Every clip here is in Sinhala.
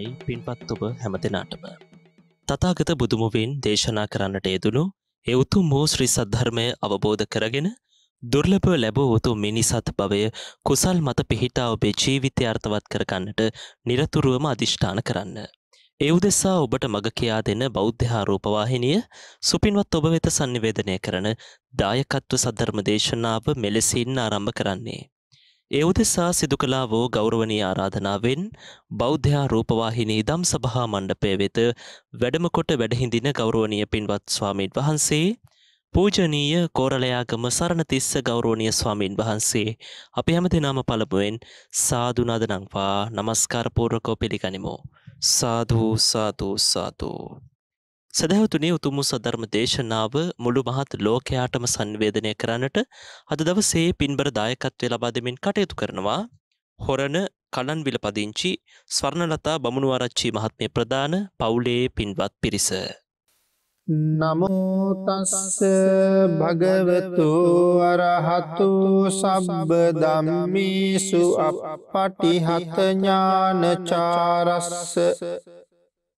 සරණයි පින්පත් ඔබ හැමතිනාටම. තතාගත බුදුමුවෙන් දේශනා කරන්නට යෙදුණු ඒ උතුම් වූ ශ්‍රී සද්ධර්මය අවබෝධ කරගෙන දුර්ලභ ලැබෝ උතු මිනිසත් භවය කුසල් මත පිහිටා ඔබේ ජීවිතය අර්ථවත් කරගන්නට නිරතුරුවම අධිෂ්ඨාන කරන්න. ඒ උදෙසා ඔබට මග කියා දෙන බෞද්ධහා රූපවාහිනිය සුපින්වත් ඔබ වෙත සංනිවේදනය කරන දායකත්ව සද්ධර්ම දේශනාව මෙලෙසින් ආරම්භ කරන්නේ. ඒ උදෙසා සිදු කළා වූ ගෞරවනීය ආරාධනාවෙන් බෞද්ධයා රූපවාහිනී දම් සභා මණ්ඩපය වෙත වැඩම කොට වැඩහිඳින ගෞරවනීය පින්වත් ස්වාමීන් වහන්සේ පූජනීය කෝරළයාගම සරණතිස්ස ගෞරෝණිය ස්වාමීන් වහන්සේ අපි හැම දෙනාම පළමුුවෙන් සාධනදනංවා නමස්කාරපූර්කෝ පිළිගනිමෝ. සාධූ සාධූ සාතුූ. සැදැවතුනේ උතුමු සධර්ම දේශනාව මුළු මහත් ලෝකයාටම සංවේදනය කරන්නට අද දවසේ පින්බර දායකත්වය ලබා දෙමින් කටයුතු කරනවා හොරණ කලන්විල පදිංචි ස්වර්ණලතා බමුණුවරච්චි මහත්මය ප්‍රධාන පවුලේ පින්වත් පිරිස. නමෝතස්ස භගවතු අරහතු සබ්බ දම්මිසු අප පටිහතඥානචාරස්ස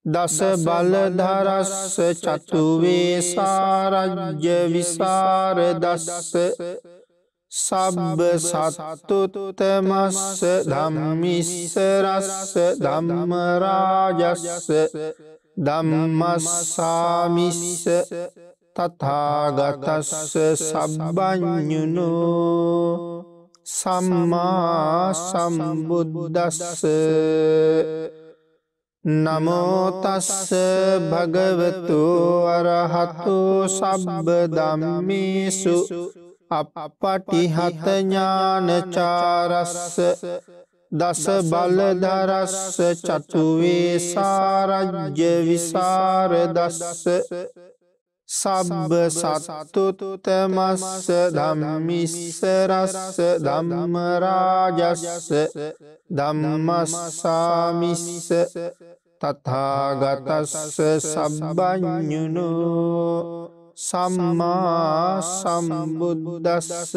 දස බලධරස්ස චතුවේසාරජ්‍ය විසාර දස්ස සබ්බ සත්තුතුතමස්ස ධම්මිස්සරස්ස ධම්මරාජස්ස ධම්මස්සාමිස්ස තතාගතස්ස සබ්බඥුණෝ සම්මා සම්බුද්දස්ස නමෝතස්ස භගවතු අරහතු සබ්බ දම්මිසු අපපටිහතඥානචාරස්ස දස බලදරස්ස චතුවේ සාරජ්‍ය විසාරදස්ස සබ්බ සත්තුතමස්ස ධම්මිස්ස රස්ස ධම්ම රාජස්ස ධම්මස්සාමිස්ස තථාගතස්ස සබ්බඤුනෝ සම්මා සම්බුද්දස්ස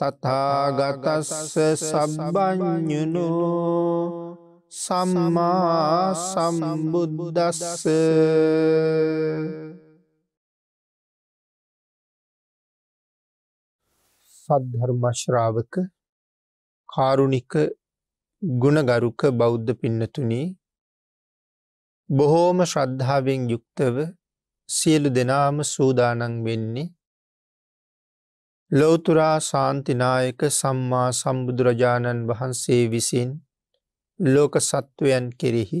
තතාගතස්ස සබ්බඥුණෝ සම්මා සම්බුද්දස්ස සද්ධර්මශ්‍රාවක කාරුණික ගුණගරුක බෞද්ධ පින්නතුනී බොහෝම ශ්‍රද්ධාවෙන් යුක්තව සියලු දෙනාම සූදානන් වෙන්නේ ලොවතුරා ශාන්තිනායක සම්මා සම්බුදුරජාණන් වහන්සේ විසින් ලෝක සත්වයන් කෙරෙහි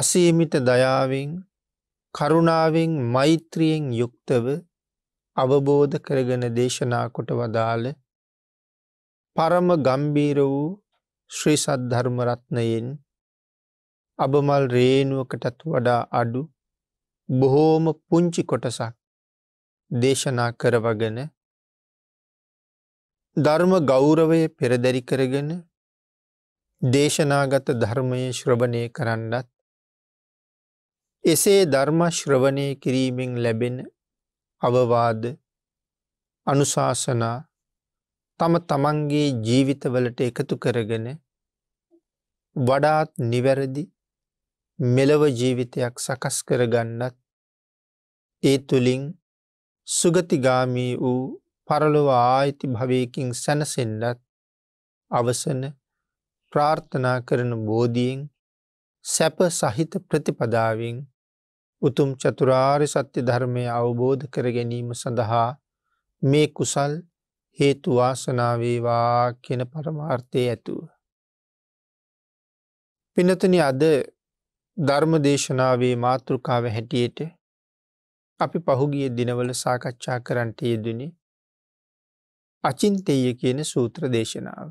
අසීමිත දයාවෙන් කරුණාවෙන් මෛත්‍රියෙන් යුක්තව අවබෝධ කරගෙන දේශනා කොට වදාළ පරම ගම්බීර වූ ශ්‍රී සද්ධර්මරත්නයෙන් අබමල් රේනුවකටත් වඩා අඩු බොහෝම පුංචි කොටසක් දේශනා කරවගෙන ධර්ම ගෞරවය පෙරදැරි කරගෙන දේශනාගත ධර්මය ශ්‍රභණය කරන්නත් එසේ ධර්ම ශ්‍රවණය කිරීමෙන් ලැබෙන අවවාද අනුශාසනා තම තමන්ගේ ජීවිතවලට එකතු කරගෙන වඩාත් නිවැරදි මෙලව ජීවිතයක් සකස් කරගන්නත් ඒ තුළින් සුගතිගාමී වූ පරලොව ආයිති භවයකින් සැනසෙන්ඩත් අවසන ප්‍රාර්ථනා කරන බෝධියෙන් සැප සහිත ප්‍රතිපදාවෙන් උතුම් චතුරාර් සත්‍ය ධර්මය අවබෝධ කර ගැනීම සඳහා මේ කුසල් හේතුවාසනාවේවා කියන පරමාර්ථය ඇතුව. පිනතන අද ධර්ම දේශනාවේ මාතෘකාව හැටියට අපි පහුගිය දිනවල සාකච්ඡා කරන්නට යෙදනි අචින්තය කියන සූත්‍ර දේශනාව.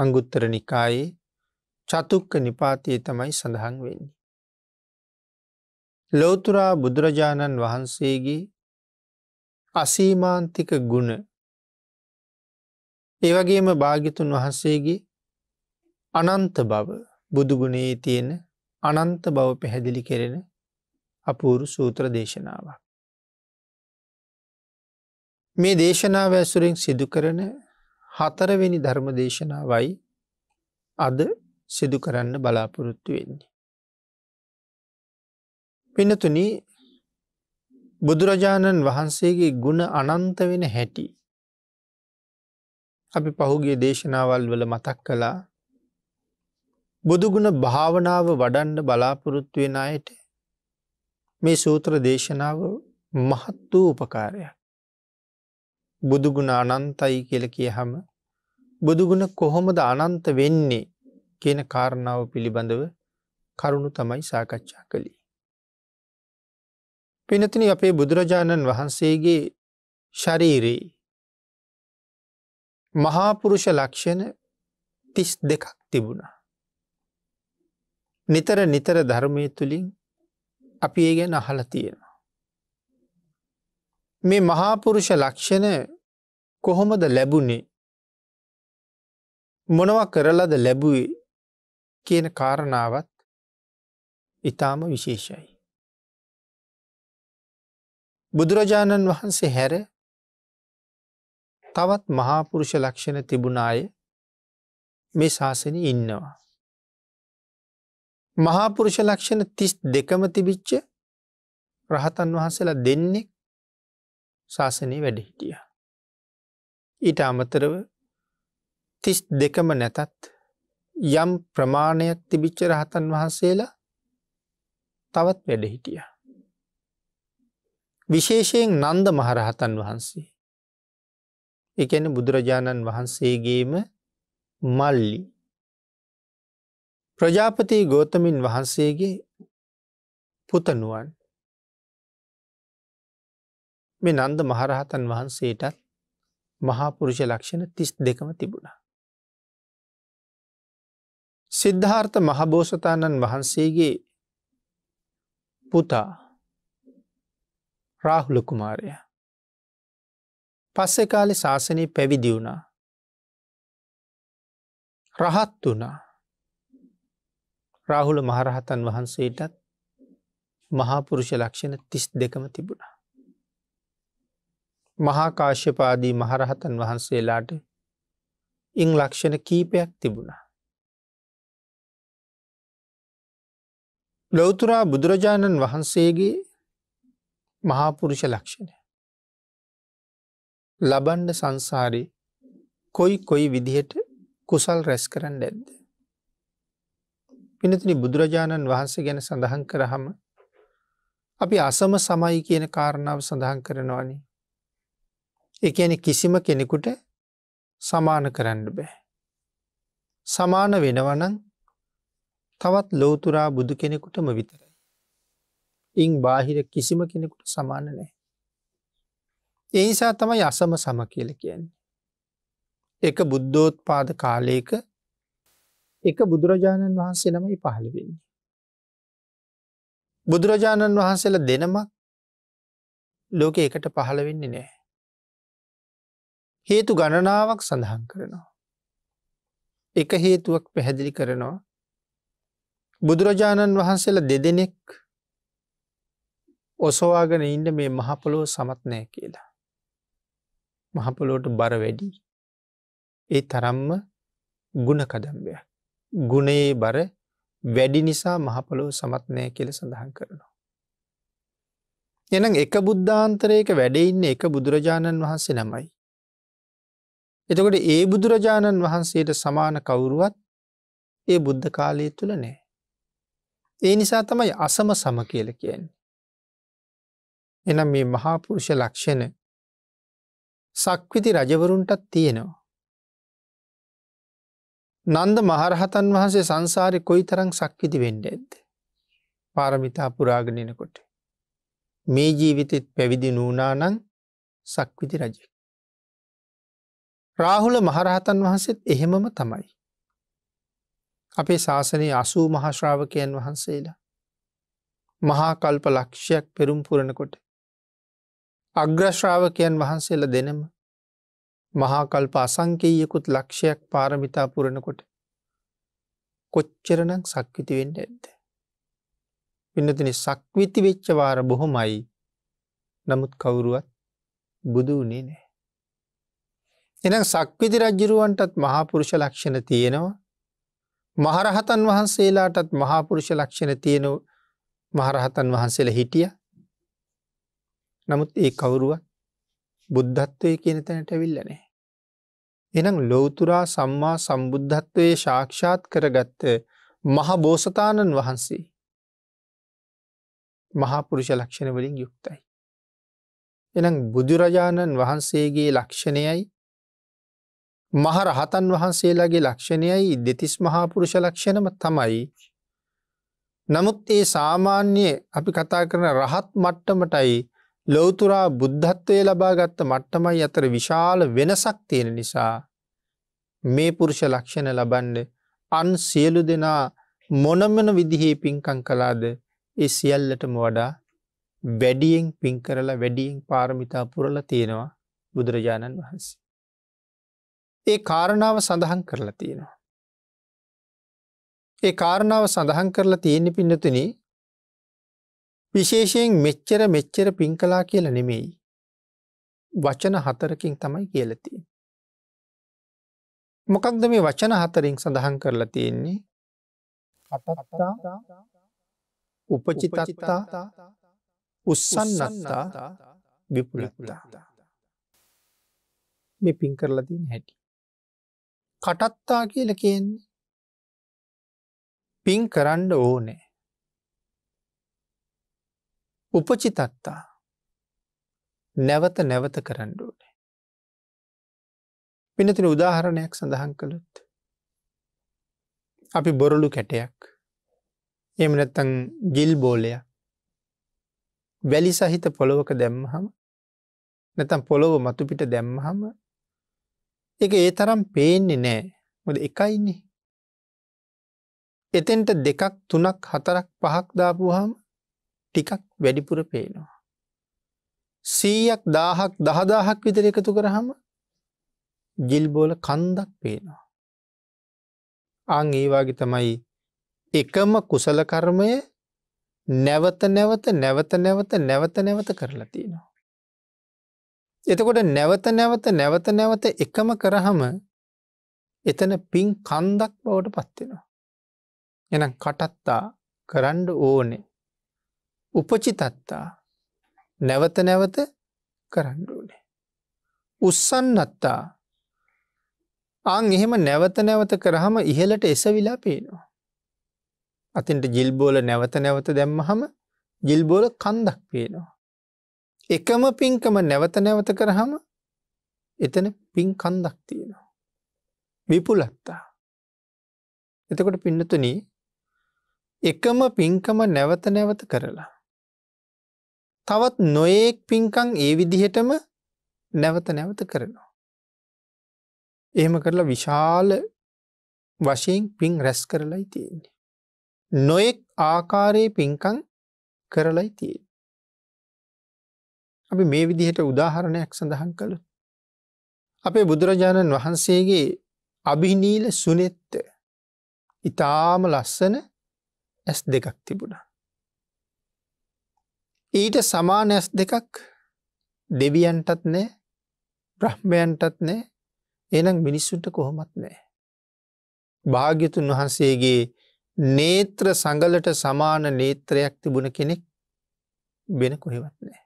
අංගුත්තර නිකායේ චතුක්ක නිපාතය තමයි සඳහන් වෙන්නේ. ලෝතුරා බුදුරජාණන් වහන්සේගේ අසීමාන්තික ගුණ ඒවගේම භාගිතුන් වහන්සේගේ අනන්ත බව බුදුගුණේ තියෙන අනන්ත බව පැහැදිලි කෙරෙන අපූරු සූත්‍ර දේශනාවක්. මේ දේශනාව ඇසුරෙන් සිදු කරන හතරවෙනි ධර්ම දේශනාවයි අද සිදු කරන්න බලාපොරොත්තු වෙන්නේ. පිනතුන බුදුරජාණන් වහන්සේගේ ගුණ අනන්ත වෙන හැටි අපි පහුගේ දේශනාවල් වල මතක් කළා බුදුගුණ භාවනාව වඩන්ඩ බලාපොරොත්තු වෙන අයට මේ සූත්‍ර දේශනාව මහත් වූ උපකාරයක්. බුදුගුණ අනන්තයි කියල කිය හම බුදුගුණ කොහොමද අනන්ත වෙන්නේ කියන කාරණාව පිළිබඳව කරුණු තමයි සාකච්ඡා කළේ. පිනතින අපේ බුදුරජාණන් වහන්සේගේ ශරීරයේ මහාපුරුෂ ලක්ෂණ තිස් දෙකක් තිබුණා. නිතර නිතර ධර්මය තුළින් අපි ඒ ගැන අහල තියෙනවා. මේ මහාපුරුෂ ලක්ෂණ කොහොමද ලැබුණේ මොනව කරලද ලැබුවේ කියන කාරණාවත් ඉතාම විශේෂයි. බුදුරජාණන් වහන්සේ හැර තවත් මහාපුරුෂ ලක්ෂණ තිබුණාය මේ ශාසනය ඉන්නවා. මහාපුරුෂ ලක්ෂණ තිස් දෙකම තිබිච්ච රහතන් වහන්සලා දෙන්නේ ශාසනය වැඩ හිටිය. ඊට අමතරව තිස් දෙකම නැතත් යම් ප්‍රමාණයක් තිබිච්ච රහතන් වහන්සේලා තවත් වැඩ හිටිය. විශේෂයෙන් නන්ද මහරහතන් වහන්සේ එකන බුදුරජාණන් වහන්සේගේම මල්ලි ප්‍රජාපති ගෝතමින් වහන්සේගේ පුතනුවන් මේ නන්ද මහරහතන් වහන්සේටත් මහාපුරුෂ ලක්ෂණ තිස් දෙකම තිබුණා. සිද්ධාර්ථ මහබෝසතාණන් වහන්සේගේ පුතා රාහුල කුමාරය පස්සෙ කාලෙ ශාසනය පැවිදි වුණා රහත් වනා රාහුල මහරහතන් වහන්සේටත් මහාපුරුෂ ලක්ෂණ තිස් දෙකම තිබුණා. මහාකාශ්‍යපාදී මහරහතන් වහන්සේලාට ඉං ලක්ෂණ කීපයක් තිබුණා. ලොවතුරා බුදුරජාණන් වහන්සේගේ මහාපුරුෂ ලක්ෂණය. ලබන්ඩ සංසාරි කොයි කොයි විදිහට කුසල් රැස් කරන්න ඇද්ද. පිනතින බුදුරජාණන් වහන්සේ ගැන සඳහන් කරහම අපි අසම සමයි කියන කාරණාව සඳහන් කරනවානේ. එකන කිසිම කෙනෙකුට සමාන කරන්න බෑ. සමාන වෙනවනං තවත් ලෝතුරා බුදු කෙනෙකුටම විතරයි. ඉං බාහිර කිසිම කෙනෙකුට සමාන නෑ. ඒනිසා තමයි අසම සම කියල කියන්නේ. එක බුද්ධෝත් පාද කාලයක එක බුදුරජාණන් වහන්සේ නමයි පහළ වෙන්නේ. බුදුරජාණන් වහන්සේලා දෙනමක් ලෝක එකට පහළ වෙන්නේ නෑ. හේතු ගණනාවක් සඳහන් කරනවා. එක හේතුවක් පැහැදිලි කරනවා. බුදුරජාණන් වහන්සේලා දෙදෙනෙක් ඔසවාගෙන ඉන්න මේ මහපොලොව සමත් නෑ කියලා. මහපොලෝට බර වැඩි ඒ තරම්ම ගුණකදම්බයක්. ගුණයේ බර වැඩි නිසා මහපොළොව සමත්නය කියල සඳහන් කරනවා. එනම් එක බුද්ධාන්තරයක වැඩඉන්න එක බුදුරජාණන් වහන්සේ නමයි. එතකොට ඒ බුදුරජාණන් වහන්සේට සමාන කවුරුවත් ඒ බුද්ධ කාලය තුළ නෑ. ඒ නිසා තමයි අසම සම කියල කියන්නේ. එනම් මේ මහාපුරුෂ ලක්ෂණ සක්විති රජවරුන්ටත් තියෙනවා. නන්ද මහරහතන් වහන්සේ සංසාරය කොයි තරං සක්විති වෙන්ඩ ඇද්ද. පාරමිතා පුරාගෙනනකොට. මේ ජීවිතෙත් පැවිදි නූනානං සක්විති රජෙක්. රාහුල මහරහතන් වහන්සේත් එහෙමම තමයි. අපේ ශාසනයේ අසූ මහශ්‍රාවකයන් වහන්සේලා. මහා කල්ප ලක්ෂයක් පෙරුම් පුරණකොට. අග්‍රශ්‍රාවකයන් වහන්සේලා දෙනම මහාකල්ප අසංකයකුත් ලක්ෂයක් පාරමිතා පුරණකොට කොච්චරනං සක්විති වෙන්න ඇද්ද. පින්නතින සක්විති වෙච්චවාර බොහොමයි නමුත් කවුරුවත් බුදු වනේ නෑ. එනම් සක්විති රජ්ජිරුවන්ටත් මහාපුරුෂ ලක්ෂණ තියෙනවා මහරහතන් වහන්සේලාටත් මහාපුරුෂ ලක්ෂණ තියෙනු මහරහතන් වහන්සේල හිටිය නමුත් ඒ කවුරුව බුද්ධත්වය කියන තැනට විල්ලනෑ. එනම් ලෝතුරා සම්මා සම්බුද්ධත්වයේ ශාක්ෂාත් කරගත්ත මහබෝසතාණන් වහන්සේ මහාපුරුෂ ලක්ෂණ වලින් යුක්තයි. එනම් බුදුරජාණන් වහන්සේගේ ලක්ෂණයයි මහරහතන් වහන්සේලාගේ ලක්ෂණයයි දෙතිස් මහාපුරුෂ ලක්ෂණම තමයි. නමුත් ඒ සාමාන්‍ය අපි කතා කරන රහත් මට්ටමටයි ලොවතුරා බුද්ධත්වය ලබාගත්ත මට්ටමයි අතර විශාල වෙනසක් තියෙන නිසා මේ පුරුෂ ලක්ෂණ ලබන්න අන් සියලු දෙනා මොනමන විදිහේ පින්කං කලාද ඒ සියල්ලටම වඩා වැඩියෙන් පින් කරලා වැඩියෙන් පාරමිතා පුරල තියෙනවා බුදුරජාණන් වහන්සේ. ඒ කාරණාව සඳහන් කරලා තියෙනවා. ඒ කාරණාව සඳහන් කරලා තියෙන්නේ පින්නතුනි විශේෂයෙන් මෙච්චර මෙච්චර පින් කලා කියල නෙමෙයි. වචන හතරකින් තමයි කියලතිය. මොකක්ද මේ වචන හතරින් සඳහන් කරලා තියෙන්නේ උපචිතත්තා උස්සන්නත්තා විපුලතා මේ පින් කරලතින් හැටි. කටත්තා කියල කියන්නේ පින් කරන්න ඕනෑ උපචිතත්තා නැවත නැවත කරන්නඩුවනේ. පිනතින උදාහරණයක් සඳහන් කළොත්. අපි බොරලු කැටයක් එමනැත්තං ගිල් බෝලය වැලි සහිත පොළොවක දැම්මහම නැතම් පොළොව මතුපිට දැම්මහම එක ඒ තරම් පේන්නේ නෑ මොද එකයින්නේ එතෙන්ට දෙකක් තුනක් හතරක් පහක් දාපුහම ටිකක් වැඩිපුර පේනවා. සීයක් දාහක් දහදාහක් විතර එකතු කරහම ජිල්බෝල කන්දක් පේනවා. අං ඒවාගේ තමයි එකම කුසල කර්මය නැවත නැවත නැවත නැවත නැවත නැවත කරලා තියෙනවා. එතකොට නැවත නැවත නැවත නැවත එකම කරහම එතන පින් කන්දක් බවට පත්වෙනවා. එනම් කටත්තා කරන්ඩ ඕනේ උපචිතත්තා නැවත නැවත කරන්නඩුවනේ. උස්සන්නත්තා අං එහෙම නැවත නැවත කරහම ඉහලට එසවිලා පේනවා. අතින්ට ජිල්බෝල නැවත නැවත දැම්මහම ජිල්බෝල කන්දක් පේනවා. එකම පින්කම නැවත නැවත කරහම එතන පින් කන්දක් තියෙනවා. විපුලත්තා. එතකොට පින්නතුනී එකම පින්කම නැවත නැවත කරලා. තවත් නොයෙක් පින්කං ඒ විදිහටම නැවත නැවත කරනවා. එහෙම කරලා විශාල වශයෙන් පින් රැස් කරලයි තියෙන්නේ. නොයෙක් ආකාරයේ පින්කං කරලයි තිය. අපි මේ විදිහට උදාහරණයක් සඳහන් කළ. අපේ බුදුරජාණන් වහන්සේගේ අභිනීල සුනෙත්ත ඉතාම ලස්සන ඇස් දෙකක් තිබුණා. ඊට සමාන ඇස් දෙකක් දෙවියන්ටත් නෑ බ්‍රහ්මයන්ටත් නෑ එනම් මිනිස්සුන්ට කොහොමත් නෑ. භාග්‍යතුන් වහන්සේගේ නේත්‍ර සඟලට සමාන නේත්‍රයක් තිබුණ කෙනෙක් වෙන කොහෙවත් නෑ.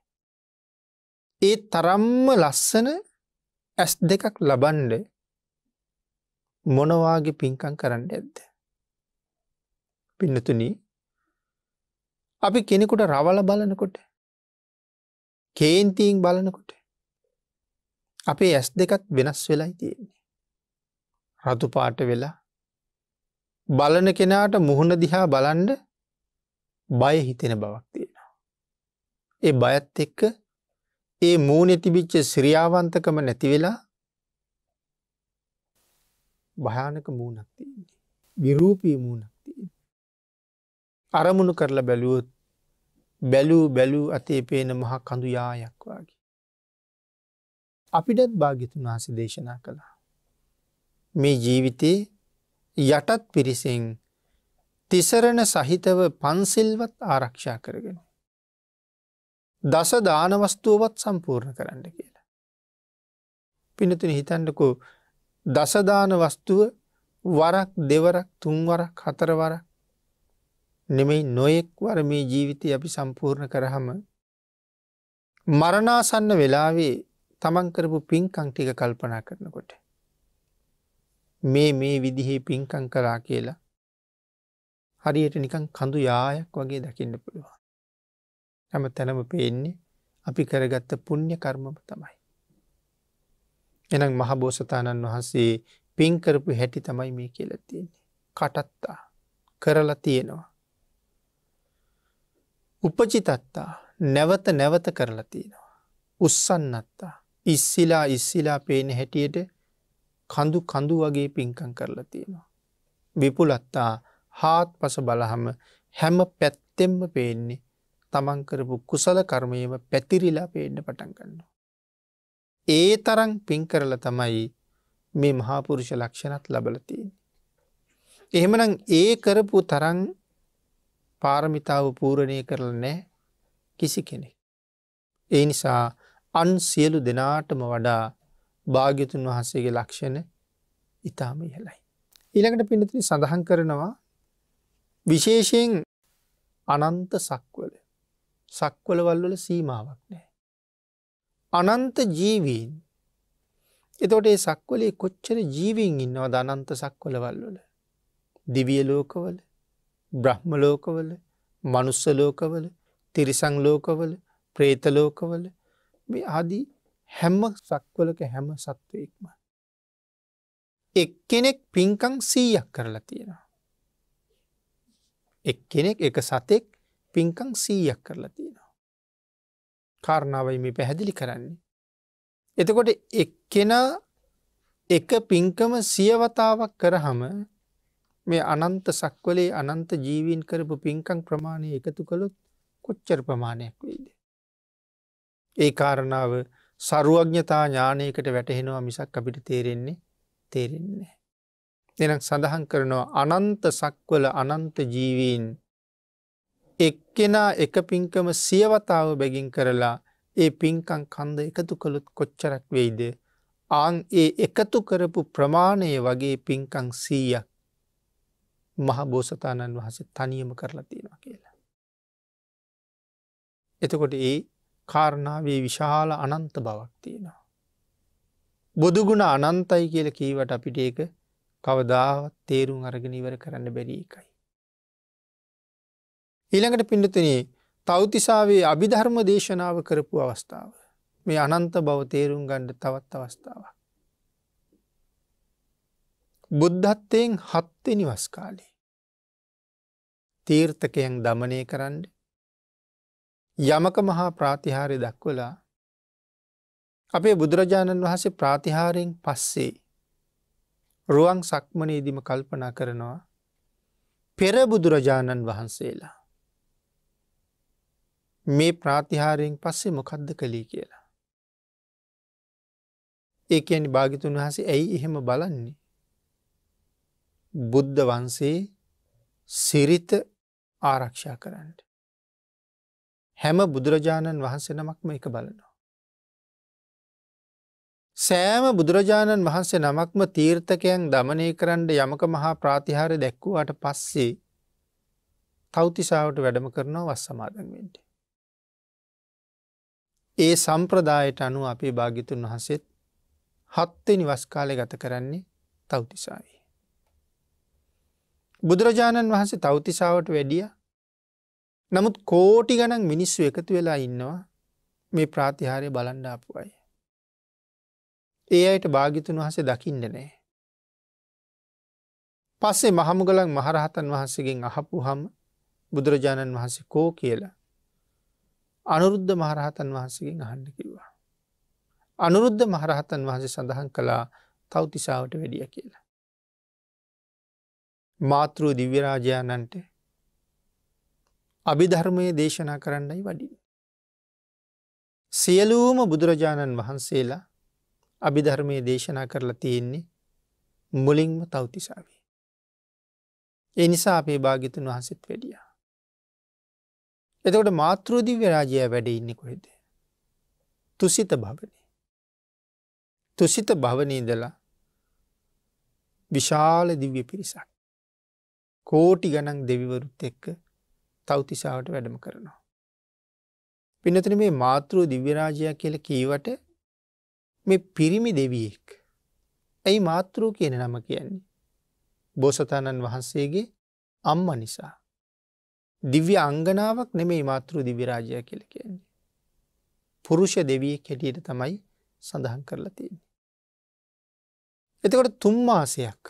ඒ තරම්ම ලස්සන ඇස් දෙකක් ලබන්ඩ මොනවාගේ පින්කං කරන්න ඇද්ද. පින්නතුනී අපි කෙනෙකුට රවල බලනකොට කේන්තීන් බලනකොට අපේ ඇස් දෙකත් වෙනස් වෙලයි තියෙන්නේ. රතුපාට වෙලා බලන කෙනාට මුහුණ දිහා බලන්ඩ බය හිතෙන බවක් තියෙනවා. ඒ බයත් එක්ක ඒ මූුණ තිබිච්ච ශ්‍රියාවන්තකම නැතිවෙලා භයානක මූුණක් තියන්නේ. විරූපී මූුණ. අරමුණු කරලා බැලුවොත් බැලූ බැලූ අතේ පේන මහ කඳු යායක් වගේ. අපිටත් භාගිතුන් වහස දේශනා කළා. මේ ජීවිතේ යටත් පිරිසෙන් තිසරණ සහිතව පන්සිල්වත් ආරක්ෂා කරගෙන. දස දානවස්තුවත් සම්පූර්ණ කරන්න කියලා. පිනතුන හිතන්නකු දසදාන වස්තුව වරක් දෙවරක් තුන්වරක් හතරවරක් නෙමෙයි නොයෙක් වර මේ ජීවිතය අපි සම්පූර්ණ කරහම මරණාසන්න වෙලාවේ තමන් කරපු පින්කං ටික කල්පනා කරනකොට. මේ මේ විදිහේ පින්කං කලා කියලා හරියට නිකන් කඳු යායක් වගේ දකින්න පුළුවන්. හැම තැනම පේන්නේ අපි කරගත්ත පුුණ්්‍ය කර්මම තමයි. එනම් මහබෝසතාණන් වහන්සේ පින්කරපු හැටි තමයි මේ කියලතින්නේ. කටත්තා කරලා තියෙනවා. උපචිතත්තා නැවත නැවත කරලා තියෙනවා. උස්සන්නත්තා ඉස්සිලා ඉස්සිලා පේන හැටියට කඳු කඳු වගේ පින්කං කරලා තියෙනවා. විපුලත්තා හාත් පස බලහම හැම පැත්තෙම්ම පේන්නේ තමන් කරපු කුසල කර්මයම පැතිරිලා පේන්න පටන් ගන්නවා. ඒ තරන් පින් කරල තමයි මේ මහාපුරුෂ ලක්ෂණත් ලබලතින්. එහෙමනම් ඒ කරපු තරන් පාරමිතාව පූරණය කරල නෑ කිසි කෙනෙක්. ඒ නිසා අන් සියලු දෙනාටම වඩා භාග්‍යතුන් වහන්සේගේ ලක්ෂණ ඉතාම ඉහලයි. ඉළඟට පිනතින සඳහන් කරනවා විශේෂයෙන් අනන්ත සක්වල සක්වලවල්වල සීමාවක් නෑ. අනන්ත ජීවීන් එතොට ඒ සක්වලේ කොච්චර ජීවීන් ඉන්නවා දනන්ත සක්වලවල්වල දිවිය ලෝකවල බ්‍රහ්ම ලෝකවල මනුස්ස ලෝකවල තිරිසං ලෝකවල ප්‍රේතලෝකවල මේ ආදී හැම්ම සක්වලක හැම සත්වයෙක්ම. එක් කෙනෙක් පින්කං සීයක් කරලා තියෙනවා. එක් කෙනෙක් එක සතෙක් පින්කං සීයක් කරලා තියෙනවා. කාරණාවයි මේ පැහැදිලි කරන්නේ. එතකොට එක්කෙනා එක පින්කම සියවතාවක් කරහම මේ අනන්ත සක්වලේ අනන්ත ජීවීන් කරපු පින්කං ප්‍රමාණය එකතු කළොත් කොච්චර ප්‍රමාණයක් වෙයිද. ඒ කාරණාව සරුවඥතා ඥානයකට වැටහෙනවා මිසක් අපිට තේරෙන්නේ තේරෙන්නේ. දෙනක් සඳහන් කරනවා අනන්ත සක්වල අනන්ත ජීවීන් එක්කෙනා එක පින්කම සියවතාව බැගින් කරලා ඒ පින්කං කන්ද එකතු කළුත් කොච්චරක් වෙයිද. ආං ඒ එකතු කරපු ප්‍රමාණය වගේ පින්කං සීයක් මහබෝසතාණන් වහස තනියම කරලා තියෙනවා කියලා. එතකොට ඒ කාරණාවේ විශාල අනන්ත බවක් තියෙනවා. බොදුගුණ අනන්තයි කියල කීවට අපිට ඒක කවදාවත් තේරුම් අරගෙන ඉවර කරන්න බැරි එකයි. ඊළඟට පිඩතනේ තෞතිසාවේ අභිධර්ම දේශනාව කරපු අවස්ථාව. මේ අනන්ත බව තේරුම් ගණ්ඩ තවත් අවස්ථාවක්. බුද්ධත්වයෙන් හත්වෙනි වස්කාලේ. තීර්ථකයන් දමනය කරන්න යමක මහා ප්‍රාතිහාරය දක්වලා අපේ බුදුරජාණන් වහන්සේ ප්‍රාතිහාරයෙන් පස්සේ රුවන් සක්මනයේදිම කල්පනා කරනවා පෙර බුදුරජාණන් වහන්සේලා මේ ප්‍රාතිහාරයෙන් පස්සේ මොකද්ද කළී කියලා. ඒ කියන්නේ භාගිතුන් වහසේ ඇයි එහෙම බලන්නේ. බුද්ධ වන්සේ සිරිත ආරක්ෂා කරන්නට. හැම බුදුරජාණන් වහන්සෙනමක්ම එක බලනවා. සෑම බුදුරජාණන් වහන්සේ නමක්ම තීර්ථකයන් දමනය කරන්න යමක මහා ප්‍රාතිහාරය දැක්වූට පස්සේ තෞතිසාාවට වැඩම කරනවා වස් සමාදන්වෙන්ට. ඒ සම්ප්‍රදායට අනුව අපේ භාගිතුන් වහසෙත් හත්තේ නිවස්කාලය ගත කරන්නේ තෞතිසාවී. බුදුරජාණන් වහන්සේ තෞතිසාාවට වැඩිය නමුත් කෝටි ගණන් මිනිස්සු එකතු වෙලා ඉන්නවා මේ ප්‍රාතිහාරය බලන්ඩාපු අය. ඒ අයට භාගිතුන් වහසේ දකිින්ඩ නෑ. පස්සේ මහමුගලන් මහරහතන් වහන්සේගෙන් අහපු හම බුදුරජාණන් වහන්සේ කෝ කියලා අනුරුද්ධ මහරහතන් වහන්සේගෙන් අහන්න කිව්වා. අනුරුද්ධ මහරහතන් වහන්සේ සඳහන් කලා තවතිසාාවට වැඩිය කියලා. මාතෘ දිව්‍යරාජාණන්ට අභිධර්මය දේශනා කරන්නයි වඩින්. සියලූම බුදුරජාණන් වහන්සේලා අභිධර්මය දේශනා කරලා තියෙන්නේ මුලින්ම තෞතිසාවේ. එනිසා අපේ භාගිතුන් වහසෙත් වැඩියා. එතකොට මාතෘදිව්‍ය රාජය වැඩ ඉන්න කොහෙද. තුසිත භවනය. තුසිත භවනීදලා විශාල දිව්‍ය පිරිසක්. කෝටි ගණන් දෙවිවරුත් එක්ක තවතිසාාවට වැඩම කරනවා. පිනතන මේ මාතෘූ දිව්‍යරාජයක් කියල කීවට මේ පිරිමි දෙවියෙක්. ඇයි මාතෘූ කියන නම කියන්නේ. බෝසතාණන් වහන්සේගේ අම්ම නිසා. දිව්‍ය අංගනාවක් නෙමේ මාතෘූ දිවිරාජය කියල කියන්නේ. පුරුෂ දෙවියෙක් හැටියට තමයි සඳහන් කරලා තියන්නේ. එතකොට තුම්මාසයක්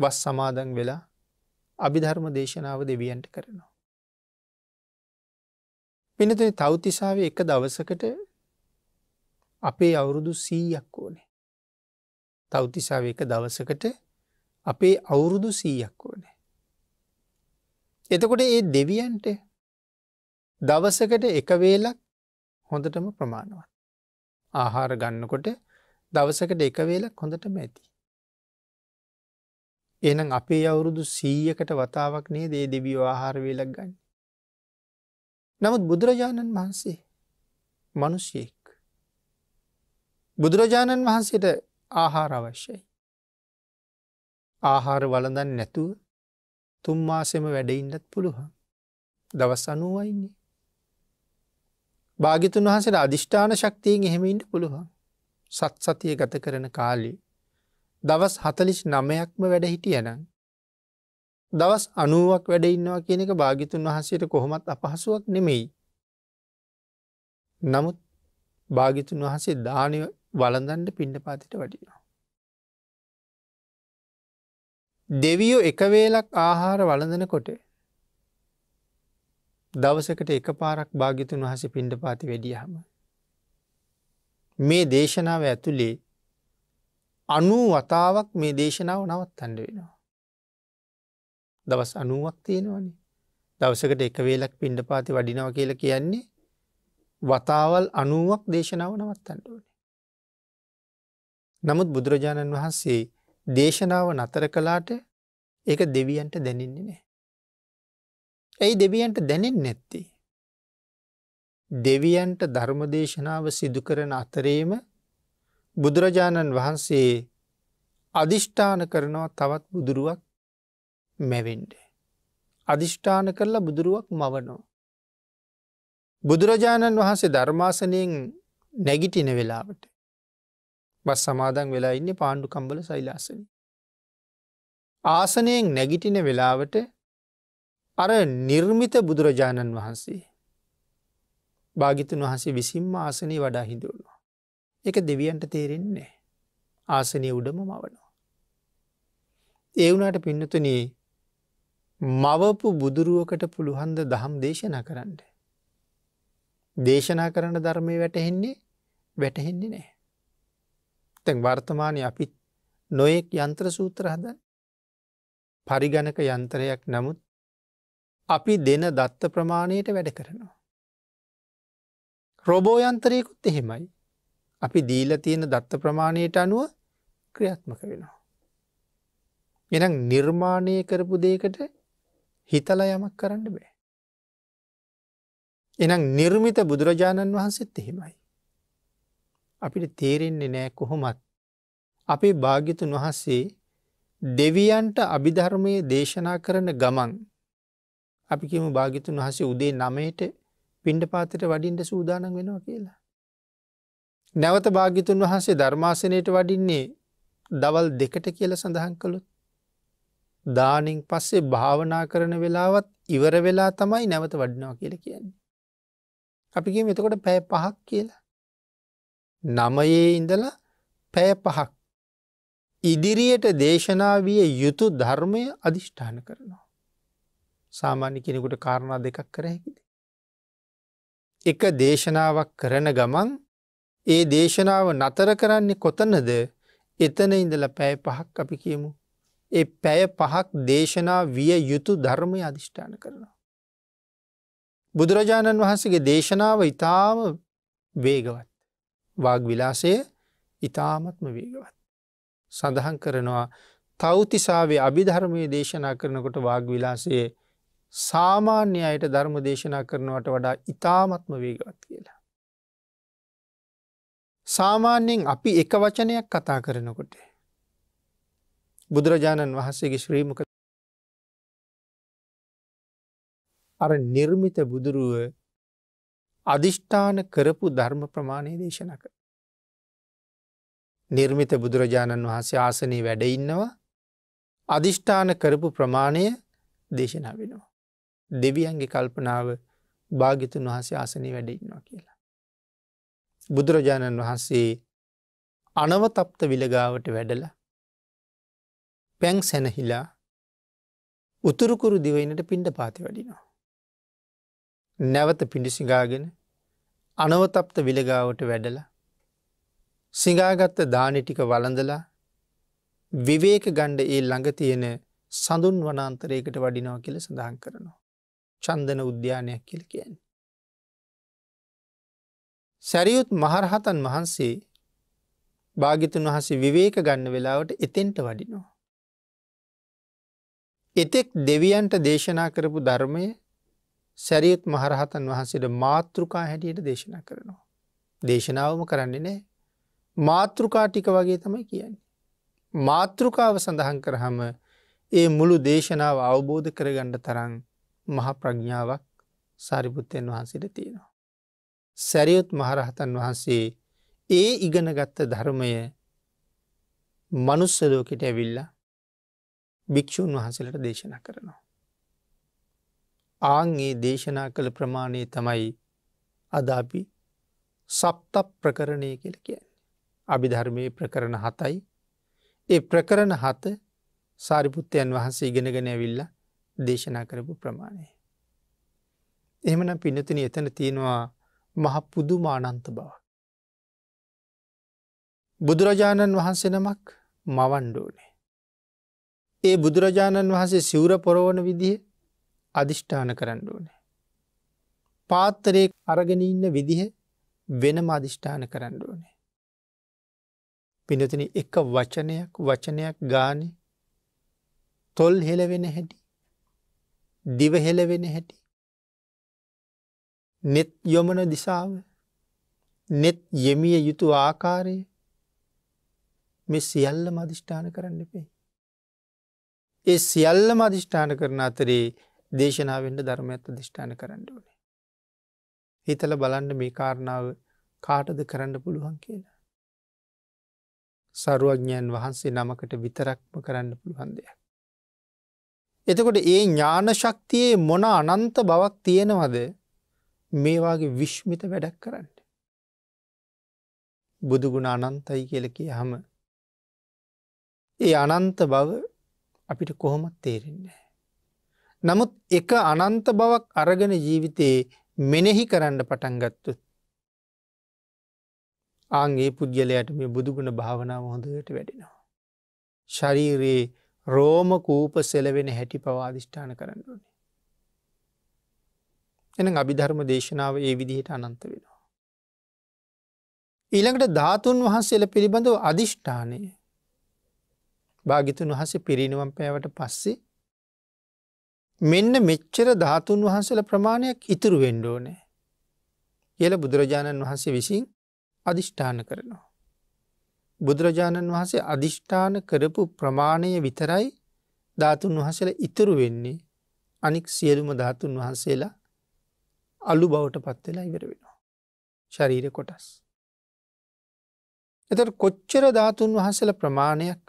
වස් සමාදන් වෙලා අභිධර්ම දේශනාව දෙවියන්ට කරනවා. පිනතුන තෞතිසාාව එක දවසකට අපේ අවුරුදු සීයක් ඕනේ. තෞතිසාාව එක දවසකට අපේ අවුරුදු සීයක් ඕනේ. එතකොට ඒ දෙවියන්ට දවසකට එකවේලක් හොඳටම ප්‍රමාණවත්. ආහාර ගන්නකොට දවසකට එකවේලක් හොඳටම ඇති. එහෙනම් අපේ අවුරුදු 100කට වතාවක් නේද මේ දෙවියෝ ආහාර වේලක් ගන්න. නමුත් බුදුරජාණන් වහන්සේ මිනිසියෙක්. බුදුරජාණන් වහන්සේට ආහාර අවශ්‍යයි. ආහාර වළඳන් නැතුව තුන් මාසෙම වැඩඉන්නත් පුළුවන්. දවස් අනුවයින්නේ. භාගිතුන් වහසට අධිෂ්ඨාන ශක්තියෙන් එහෙමඉන්න පුළුවන්. සත් සතිය ගත කරන කාලේ දවස් හතලිස් නමයක්ම වැඩ හිටියනම්. දවස් අනුවක් වැඩ ඉන්නවා කියන එක භාගිතුන් වහන්සේට කොහොමත් අපහසුවක් නෙමෙයි. නමුත් භාගිතුන් වහන්සේ දානය වලඳන්ඩ පිණ්ඩ පාතිට වටිනවා. දෙවියෝ එකවේලක් ආහාර වලඳනකොට දවසකට එක පාරක් භාගිතුන් වහස පිණ්ඩ පාති වැඩියහම. මේ දේශනාව ඇතුළේ අනූ වතාවක් මේ දේශනාව නවත් අන්ඩ වෙනවා. දවස් අනුවක් තියෙනවනේ දවසකට එක වේලක් පිණ්ඩ පාති වඩිනව කියල කියන්නේ වතාවල් අනුවක් දේශනාව නවත්තන්ට ඕනේ. නමුත් බුදුරජාණන් වහන්සේ දේශනාව නතර කලාට ඒක දෙවියන්ට දැනෙන්නේ නෑ. ඇයි දෙවියන්ට දැනෙන් නැත්ති. දෙවියන්ට ධර්ම දේශනාව සිදුකරන අතරේම බුදුරජාණන් වහන්සේ අධිෂ්ඨාන කරනවා තවත් බුදුරුවක් මැවෙන්ඩ. අධිෂ්ඨාන කරලා බුදුරුවක් මවනෝ. බුදුරජාණන් වහන්සේ ධර්මාසනයෙන් නැගිටින වෙලාවට. බස් සමාදන් වෙලා ඉන්න පාණ්ඩුකම්බල සයිලාසන. ආසනයෙන් නැගිටින වෙලාවට අර නිර්මිත බුදුරජාණන් වහන්සේ. භාගිතන් වහන්සේ විසින්ම ආසනී වඩා හිදුවුණු. එක දෙවියන්ට තේරෙන්නේ ආසනය උඩම මවනවා. ඒ වුණට පින්නතුනේ මවපු බුදුරුවකට පුළුහන්ද දහම් දේශනා කරන්න. දේශනා කරන ධර්මය වැටහෙන්නේ වැටහෙන්නේ නෑ. තැන් වර්තමානය අපිත් නොයෙක් යන්ත්‍ර සූත්‍ර හද පරිගණක යන්ත්‍රයක් නමුත් අපි දෙන දත්ත ප්‍රමාණයට වැඩ කරනවා. රොබෝයන්තරයකුත් එහෙමයි අපි දීල තියෙන දත්ත ප්‍රමාණයට අනුව ක්‍රියාත්මක වෙනවා. එනම් නිර්මාණය කරපු දේකට හිතල යමක් කරන්න බෑ. එනම් නිර්මිත බුදුරජාණන් වහන්සෙත් එහෙමයි. අපිට තේරෙන්නේ නෑ කොහොමත් අපේ භාගිතුන් වහන්සේ දෙවියන්ට අභිධර්මය දේශනා කරන ගමන් අපිකිම භාගිතුන් වහසේ උදේ නමයට පිණ්ඩ පාතට වඩින්ට සූදානන් වෙනවා කියලා. නැවත භාගිතුන් වහන්සේ ධර්මාසනයට වඩින්නේ දවල් දෙකට කියල සඳහන් කළුත්. දානින් පස්සේ භාවනා කරන වෙලාවත් ඉවර වෙලා තමයි නැවත වඩිනවා කියල කියන්නේ. අපිගේ මෙතකොට පැය පහක් කියලා. නමයේ ඉඳලා පැය පහක්. ඉදිරියට දේශනාවිය යුතු ධර්මය අධිෂ්ඨාන කරනවා. සාමාන්‍ය කෙනෙකුට කාරණා දෙකක් කර හැකිද. එක දේශනාවක් කරන ගමන් ඒ දේශනාව නතර කරන්නේ කොතනද එතන ඉඳල පැය පහක් අපි කියමු. ඒ පැය පහක් දේශනා විය යුතු ධර්මය අධිෂ්ඨාන කරනවා. බුදුරජාණන් වහන්සේගේ දේශනාව ඉතාම වේගවත්. වාග් විලාසය ඉතාමත්ම වේගවත්. සඳහන් කරනවා තෞතිසාාවේ අභිධර්මය දේශනා කරනකොට වාග් විලාසයේ සාමාන්‍ය අයට ධර්ම දේශනා කරනවට වඩා ඉතාමත්ම වේගවත් කියලා. සාමාන්‍යයෙන් අපි එක වචනයක් කතා කරනකොට. බුදුරජාණන් වහන්සේගේ ශ්‍රීමක අර නිර්මිත බුදුරුව අධිෂ්ඨාන කරපු ධර්ම ප්‍රමාණය දේශනක. නිර්මිත බුදුරජාණන් වහන්සේ ආසනී වැඩඉන්නවා අධිෂ්ඨාන කරපු ප්‍රමාණය දේශනා වෙනවා. දෙවියන්ගේ කල්පනාව භාගිතුන් වහසේ ආසනී වැඩඉන්නවා කියලා. බුදුරජාණන් වහන්සේ අනවතප්ත විලගාවට වැඩල පැන් සැනහිලා උතුරුකුරු දිවයිනට පින්ඩ පාති වඩිනවා. නැවත පිඩිසිගාගෙන අනවතප්ත විලගාවට වැඩල සිඟාගත්ත දානෙටික වලඳලා විවේක ගණ්ඩ ඒ ළඟ තියෙන සඳුන් වනාන්තරයකට වඩිනෝ කියල සඳහන් කරනවා. චන්දන උද්‍යානයක් කියල කියන්නේ. සැරියුත් මහරහතන් වහන්සේ භාගිතුන් වහසේ විවේක ගන්න වෙලාවට එතෙන්ට වඩිනවා. එතෙක් දෙවියන්ට දේශනා කරපු ධර්මය සැරියුත් මහරහතන් වහන්සේට මාතෘකා හැටියට දේශනා කරනවා. දේශනාවම කරන්නේ නෑ මාතෘකා ටික වගේ තමයි කියන්නේ. මාතෘකාව සඳහන් කරහම ඒ මුළු දේශනාව අවබෝධ කරගණ්ඩ තරන් මහ ප්‍රඥාවක් සාරිපුත්තයෙන් වහන්සිට තියෙනවා. සැරියොත් මහරහතන් වහන්සේ ඒ ඉගෙනගත්ත ධර්මය මනුස්සලෝකට ඇවිල්ලා භික්‍ෂූන් වහන්සලට දේශනා කරනවා. ආංගේ දේශනා කළ ප්‍රමාණය තමයි අදාපි සප්ත ප්‍රකරණය කළ කියන්නේ. අභිධර්මය ප්‍රකරණ හතයි ඒ ප්‍රකරණ හත සාරිපුත්තයන් වහන්සේ ඉගෙනගෙන ඇවිල්ල දේශනා කරපු ප්‍රමාණය. එහෙමන පිනතින එතන තියෙනවා මහ පුදුමානන්ත බව. බුදුරජාණන් වහන්සෙනමක් මවන්්ඩෝනේ. ඒ බුදුරජාණන් වහන්සේ සිවර පොරවන විදිහ අධිෂ්ඨාන කරන්න ඕනේ. පාත්තරයෙක් අරගෙන ඉන්න විදිහ වෙනම අධිෂ්ඨාන කරන්න ඕනේ. පිනතින එක වචනයක් වචනයක් ගානි තොල් හෙලවෙන හැටි දිවහෙලවෙන හැටි net යොමන දිසාව net යෙමිය යුතු ආකාරය මේ සියල්ල මධිෂ්ඨාන කරන්න එපේ. ඒ සියල්ල මධිෂ්ඨාන කරන අතරේ දේශනාවෙන්ට ධර්මඇත්ත දිෂ්ඨාන කරන්න ඕනේ. හිතල බලන්ඩ මේ කාරණාව කාටද කරන්න පුළුවන් කියලා. සරුවඥයන් වහන්සේ නමකට විතරක්ම කරන්න පුළුවන් දෙයක්. එතකොට ඒ ඥාන ශක්තියේ මොන අනන්ත බවක් තියෙනවද මේවාගේ විශ්මිත වැඩක් කරන්න. බුදුගුණ අනන්තයි කියලකේ හම ඒ අනන්ත බව අපිට කොහොමත් තේරෙන්නේ. නමුත් එක අනන්ත බවක් අරගෙන ජීවිතයේ මෙනෙහි කරන්න පටන්ගත්තු. ආගේ පුද්ගලයට මේ බුදුගුණ භාවනාව හොඳට වැඩෙනවා. ශරීරයේ රෝම කූප සෙලවෙන හැටි පවාධිෂ්ඨාන කරන්න ඕනේ. එන අභිධර්ම දේශනාව ඒ විදිහට අනන්ත වෙනවා. ඊළඟට ධාතුන් වහන්සේල පිළිබඳව අධිෂ්ඨානය භාගිතුන් වහසේ පිරිනිවම් පෑවට පස්සේ මෙන්න මෙච්චර ධාතුන් වහන්සල ප්‍රමාණයක් ඉතුරු වෙන්ඩෝනෑ කියල බුදුරජාණන් වහන්සේ විසින් අධිෂ්ඨාන කරනවා. බුදුරජාණන් වහන්සේ අධිෂ්ඨාන කරපු ප්‍රමාණය විතරයි ධාතුන් වහසල ඉතුරු වෙන්නේ අනික් සියලුම ධාතුන් වහන්සේලා අලු බවට පත්වෙලා ඉවර වෙනවා. ශරීර කොටස්. එතට කොච්චර ධාතුන් වහසල ප්‍රමාණයක්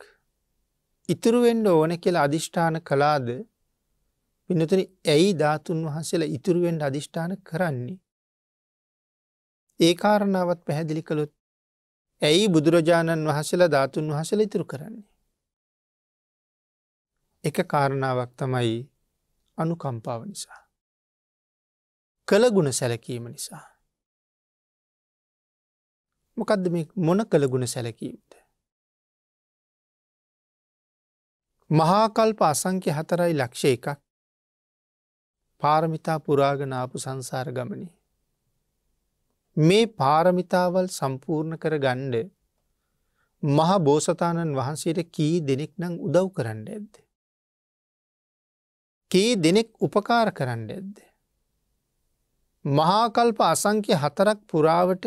ඉතුරුවෙන්ඩ ඕන කියලා අධිෂ්ඨාන කලාද පිනතන ඇයි ධාතුන් වහසල ඉතුරුවෙන්ට අධිෂ්ඨාන කරන්නේ. ඒ කාරණාවත් පැහැදිලි කළොත් ඇයි බුදුරජාණන් වහසල ධාතුන් වහසල ඉතුරු කරන්නේ. එක කාරණාවක් තමයි අනුකම්පාව නිසා. කළගුණ සැලකීම නිසා. මොකදද මේ මොන කළගුණ සැලකීමද. මහාකල්ප අසංක්‍ය හතරයි ලක්ෂ එකක් පාරමිතා පුරාගනාපු සංසාර ගමනි. මේ පාරමිතාවල් සම්පූර්ණ කර ගණ්ඩ මහා බෝසතාණන් වහන්සේට කී දෙනෙක් නං උදව් කරන්න ඇද්ද. කී දෙනෙක් උපකාර කරන්න ඇද්ද. මහාකල්ප අසංක්‍ය හතරක් පුරාවට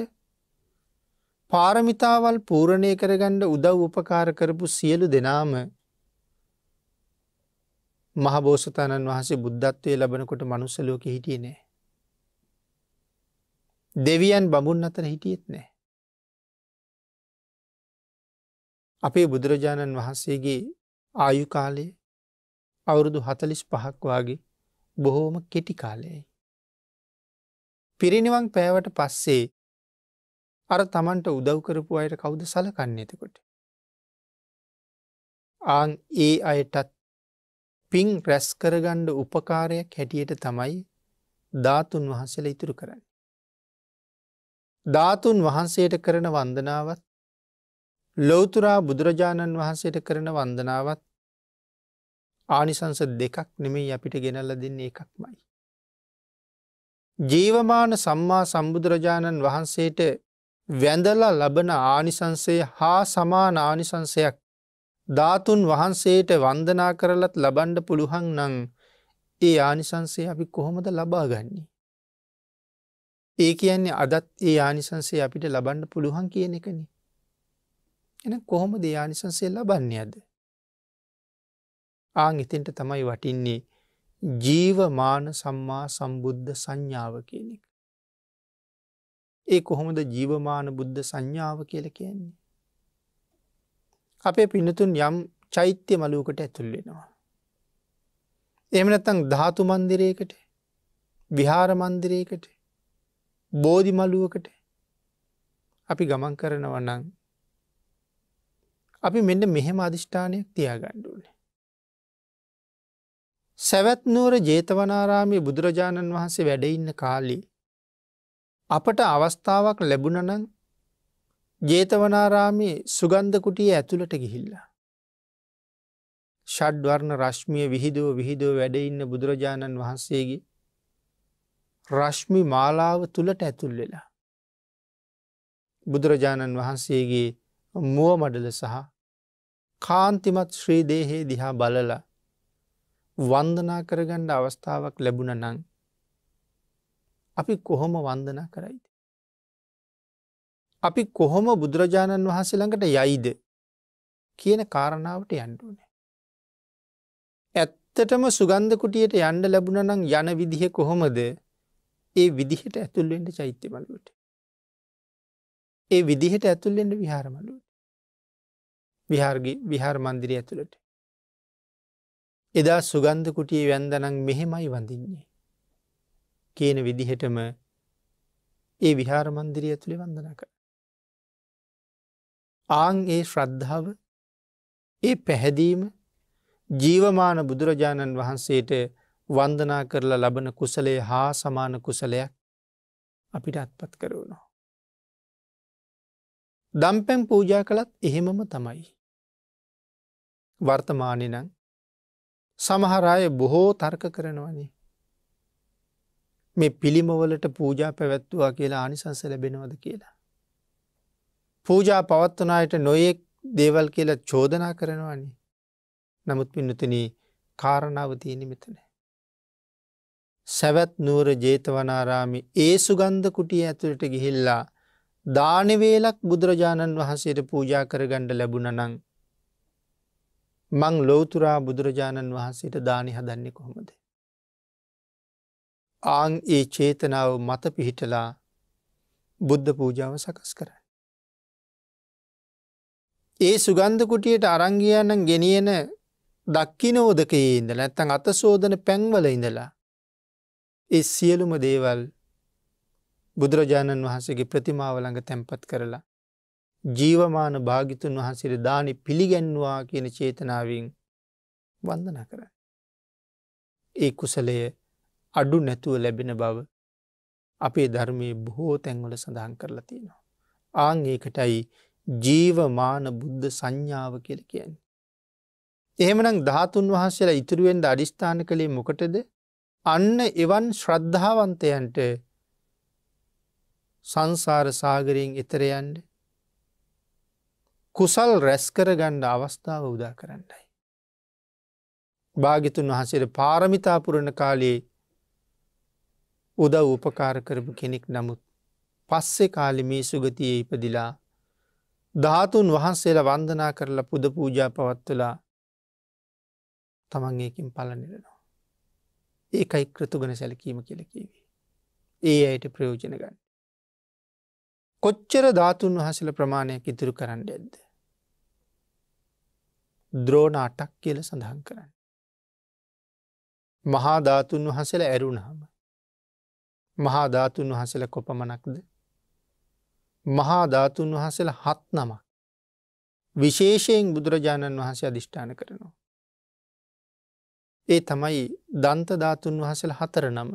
පාරමිතාවල් පූරණය කරගණ්ඩ උදව් උපකාර කරපු සියලු දෙනාම මහබෝසතාණන් වහසේ බුද්ධත්වය ලබනකොට මනුස්සලෝක හිටිය නෑ. දෙවියන් බමුන් අතර හිටියෙත් නෑ. අපේ බුදුරජාණන් වහන්සේගේ ආයු කාලයේ අවුරුදු හතලිස් පහක් වගේ බොහෝම කෙටි කාලයයි. පිරිනිවන් පෑවට පස්සේ අර තමන්ට උදව් කරපු අයට කවුද සලකන්නේ එතකොට. ආන් ඒ අයටත් පින් රැස් කරගණ්ඩ උපකාරයක් හැටියට තමයි ධාතුන් වහන්සල ඉතුරු කරන්න. ධාතුන් වහන්සේට කරන වන්දනාවත් ලෝතුරා බුදුරජාණන් වහන්සේට කරන වන්දනාවත් ආනිසංස දෙකක් නෙමෙයි අපිට ගෙනල්ල දෙන්නේ එකක්මයි. ජීවමාන සම්මා සම්බුදුරජාණන් වහන්සේට වැඳලා ලබන ආනිසංසය හා සමාන ආනිසංසයක් ධාතුන් වහන්සේට වන්දනා කරලත් ලබන්ඩ පුළුහන් නං ඒ ආනිසංසය අපි කොහොමද ලබා ගන්නේ. ඒ කියන්නේ අදත් ඒ ආනිසංසේ අපිට ලබන්න පුළුවන් කියන එකන. එන කොහොම ද ආනිසංසේ ලබන්නේ ඇද. ආං ඉතින්ට තමයි වටින්නේ ජීවමාන සම්මා සම්බුද්ධ සංඥාව කියනෙක්. ඒ කොහොමද ජීවමාන බුද්ධ සංඥාව කියල කියන්නේ. අපේ පිනතුන් යම් චෛත්‍ය මලූකට ඇතුල්ලෙනවා. එමනැත්තං ධාතු මන්දිරයකට විහාර මන්දිරයකට බෝධි මලුවකට අපි ගමන් කරනවනං අපි මෙට මෙහෙම අධිෂ්ඨානයක් තියාගණ්ඩුවනේ. සැවැත්නුවර ජේතවනාරාමි බුදුරජාණන් වහන්සේ වැඩඉන්න කාලී. අපට අවස්ථාවක් ලැබුණනන් ජේතවනාරාමි සුගන්ධකුටිය ඇතුළට ගිහිල්ලා. ෂඩ්වර්ණ රශ්මිය විහිදුව විහිදුව වැඩඉන්න බුදුරජාණන් වහන්සේගේ රශ්මි මාලාව තුළට ඇතුල් වෙලා. බුදුරජාණන් වහන්සේගේ මුව මඩල සහ කාන්තිමත් ශ්‍රීදේහේ දිහා බලලා වන්දනා කරගණ්ඩ අවස්ථාවක් ලැබුණ නං අපි කොහොම වන්දනා කරයිද. අපි කොහොම බුදුරජාණන් වහන්සේළඟට යයිද කියන කාරණාවට යන්ඩුවනෑ. ඇත්තටම සුගන්ධකුටියට යන්ඩ ලැබුණ නං යන විදිහ කොහොමද ඒ විදිහට ඇතුල්ලෙන්ට චෛත්‍යමලුවට. ඒ විදිහට ඇතුල්ලෙන්ට විහාරමලුවට. විහාර්ග විහාර මන්දිරය ඇතුළට එදා සුගන්ධ කුටියේ වැන්දනං මෙහෙමයි වඳින්නේ. කියන විදිහටම ඒ විහාර මන්දිරිය ඇතුළි වන්දනක. ආං ඒ ශ්‍රද්ධාව ඒ පැහැදීම ජීවමාන බුදුරජාණන් වහන්සේට වන්දනා කරලා ලබන කුසලේ හා සමාන කුසලයක් අපිට අත්පත් කරුණෝ. දම්පැම් පූජා කළත් එහෙමම තමයි. වර්තමානනං සමහර අය බොහෝ තර්ක කරනවනේ. මේ පිළිමවලට පූජා පැවැත්තුවා කියලා ආනිසංස ලැබෙනවද කියලා. පූජා පවත්වනායට නොයෙක් දේවල් කියලා චෝදනා කරනවන්නේ. නමුත් පින්නතන කාරණාව තියෙන මෙතන. සැවැත් නුවර ජේතවනාරාමි ඒ සුගන්ධ කුටිය ඇතුළට ගිහිල්ලා දානවේලක් බුදුරජාණන් වහන්සේට පූජා කරගණ්ඩ ලැබුණ නං මං ලෝතුරා බුදුරජාණන් වහන්සේට දානි හදන්නේ කොහොමද. ආං ඒ චේතනාව මත පිහිටලා බුද්ධ පූජාව සකස් කරයි. ඒ සුගන්ධ කුටියට අරංගියන්නන් ගෙනියන දක්කිනෝදකයේ ඉඳල ඇත්තන් අත සෝදන පැංවල ඉඳලා. ඒ සියලුම දේවල් බුදුරජාණන් වහන්සේගේ ප්‍රතිමාව ළඟ තැන්පත් කරලා ජීවමාන භාගිතුන් වහන්සේ දානි පිළිගැන්වා කියන චේතනාවෙන් වන්දන කර. ඒ කුසලය අඩු නැතුව ලැබෙන බව අපේ ධර්මය බොහෝ තැන්වල සඳහන් කරලා තියෙනවා. ආං ඒකටයි ජීවමාන බුද්ධ සංඥාව කියල කියන්න. එහෙමනම් ධාතුන් වහන්සේලා ඉතුරුවෙන්ද අඩිස්ථාන කළේ මොකටද අන්න එවන් ශ්‍රද්ධාවන්තයන්ට සංසාර සාගරයෙන් එතරයන්ට කුසල් රැස්කරගණ්ඩ අවස්ථාව උදා කරන්නයි. භාගිතුන් වහසට පාරමිතාපුරණ කාලයේ උදව් උපකාර කරපු කෙනෙක් නමුත් පස්සෙ කාලි මේ සුගතියේ ඉපදිලා ධාතුන් වහන්සේලා වන්දනා කරලා පුද පූජා පවත්වලා තමන් ඒකින් පලනිරනවා. ඒකයි ක්‍රතුගන සැලකීම කියලකිවේ. ඒ අයට ප්‍රයෝජන ගන්න. කොච්චර ධාතුන් වහසල ප්‍රමාණයක් ඉතුරු කරන්න එද්ද. ද්‍රෝණ අටක් කියල සඳහන් කරන්න. මහා ධාතුන් වහසල ඇරුණහම. මහා ධාතුන් වහසල කොපමනක්ද. මහා ධාතුන් වහසල හත් නමක්. විශේෂයෙන් බුදුරජාණන් වහන්සේ අධිෂ්ඨාන කරනවා. ඒ තමයි දන්තධාතුන් වහසල හතර නම.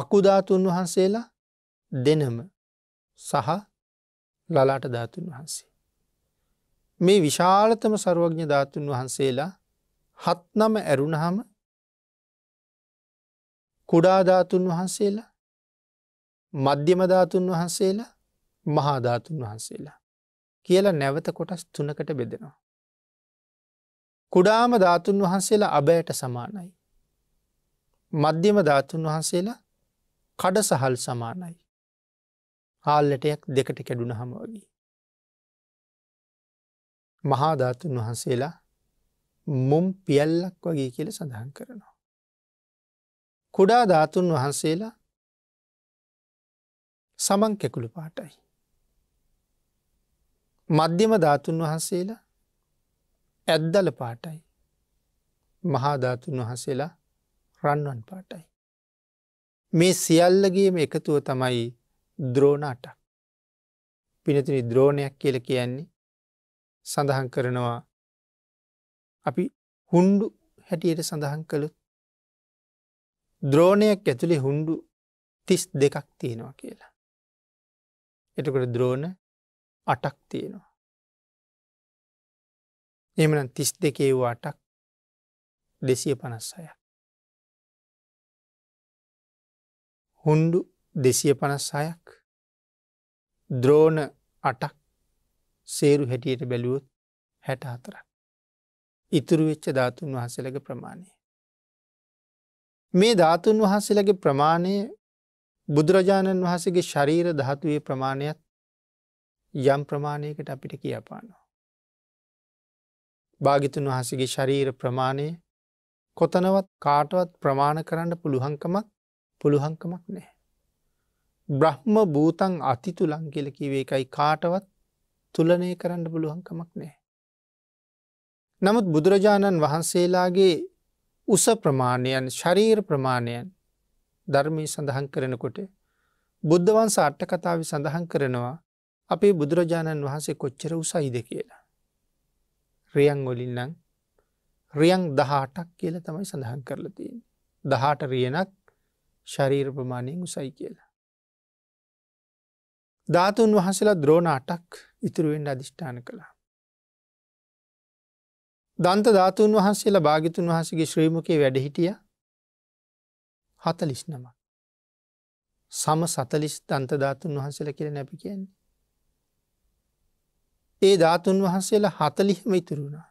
අකුධාතුන් වහන්සේලා දෙනම සහ ලලාට ධාතුන් වහන්සේ. මේ විශාලතම සරුවඥ ධාතුන් වහන්සේලා හත් නම ඇරුණහම කුඩාධාතුන් වහන්සේලා මධ්‍යමධාතුන් වහන්සේලා මහාධාතුන් වහන්සේලා කියලා නැවත කොටස් තුනකට බෙදෙනවා. කුඩාම ධාතුන් වහන්සේලා අබයට සමානයි. මධ්‍යම ධාතුන් වහන්සේලා කඩ සහල් සමානයි. හාල්ලටයක් දෙකට කැඩුණ හම වගේ. මහාධාතුන් වහන්සේලා මුම් පියල්ලක් වගේ කියල සඳහන් කරනවා. කුඩා ධාතුන් වහන්සේලා සමන් කෙකුළු පාටයි. මධ්‍යම ධාතුන් වහන්සේලා ඇද්දල පාටයි. මහාධාතුන් වහන්සේලා රන්වන් පාටයි. මේ සියල්ලගේම එකතුව තමයි ද්‍රෝණ අටක්. පිනතිනි ද්‍රෝණයක් කියල කියන්නේ සඳහන් කරනවා අපි හුන්ඩු හැටියට සඳහන් කළුත් ද්‍රෝණයක් ඇතුළේ හුන්ඩු තිස් දෙකක් තියෙනවා කියලා. එටකොට ද්‍රෝණ අටක් තියෙනවා. එමන තිස් දෙකේ වූ අටක් දෙසිය පනස් අයක්. හුන්ඩු දෙසිය පනස්සායක් ද්‍රෝණ අටක් සේරු හැටියට බැලුවොත් හැට අතර. ඉතුරු වෙච්ච ධාතුන් වහසලගේ ප්‍රමාණය. මේ ධාතුන් වහන්සේලගේ ප්‍රමාණය බුදුරජාණන් වහසගේ ශරීර ධාතුවේ ප්‍රමාණයත් යම් ප්‍රමාණයකට අපිට කියපානවා. භාගිතුන් වහසගේ ශරීර ප්‍රමාණය කොතනවත් කාටවත් ප්‍රමාණ කරන්න පුළුහංකමක් පුළුහංකමක් නෑ. බ්‍රහ්ම භූතන් අතිතු ලංකිල කිවේ එකයි කාටවත් තුලනය කරන්න පුළුවන්කමක් නෑ. නමුත් බුදුරජාණන් වහන්සේලාගේ උස ප්‍රමාණයන් ශරීර ප්‍රමාණයන් ධර්මී සඳහන් කරනකොට බුද්ධවන්ස අට්ටකතාව සඳහන් කරනවා අපේ බුදුරජාණන් වහන්සේ කොච්චර උසයිද කියලා. රියන් ගොලින්නම් රියන් දහටක් කියල තමයි සඳහන් කරලතින්. දහට රියනක් ශරීර ප්‍රමාණයෙන් උසයි කියලා. ධාතුන් වහන්සලා ද්‍රෝණ අටක් ඉතුරුවෙන්ට අධිෂ්ඨාන කළා. දන්ත ධාතුන් වහන්සේලා භාගිතුන් වහසගේ ශ්‍රීමකයේ වැඩහිටිය හතලිස් නම. සම සතලිස් දන්ත ධාතුන් වහන්සේලා කියල නැපි කියන්නේ. ඒ ධාතුන් වහන්සේලා හතලිහම ඉතුරුණා.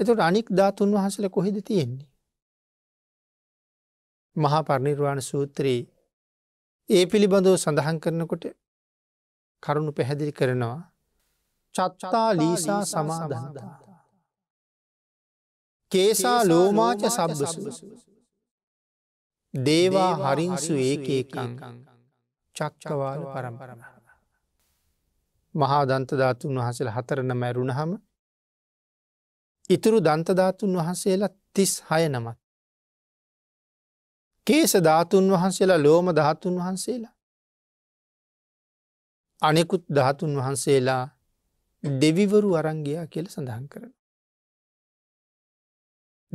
එතුට අනික් ධාතුන් වහන්සල කොහෙද තියෙන්නේ. මහා පරණිර්වාණ සූත්‍රයේ ඒ පිළිබඳව සඳහන් කරනකොට කරුණු පැහැදිලි කරනවා චත්තා ලීසා සමාධනතා. කේසා ලෝමාච සබ්බසු දේවා හරින්සු ඒකේකං චක්කවාල පරම්පරම. මහා දන්තධාතුන් වහසල හතරන මැරුණහම ඉතුරු දන්තධාතුන් වහන්සේලා තිස් හය නමත් කේස ධාතුන් වහන්සේලා ලෝම ධාතුන් වහන්සේලා. අනෙකුත් ධාතුන් වහන්සේලා දෙවිවරු අරංගයා කියල සඳහන් කරන.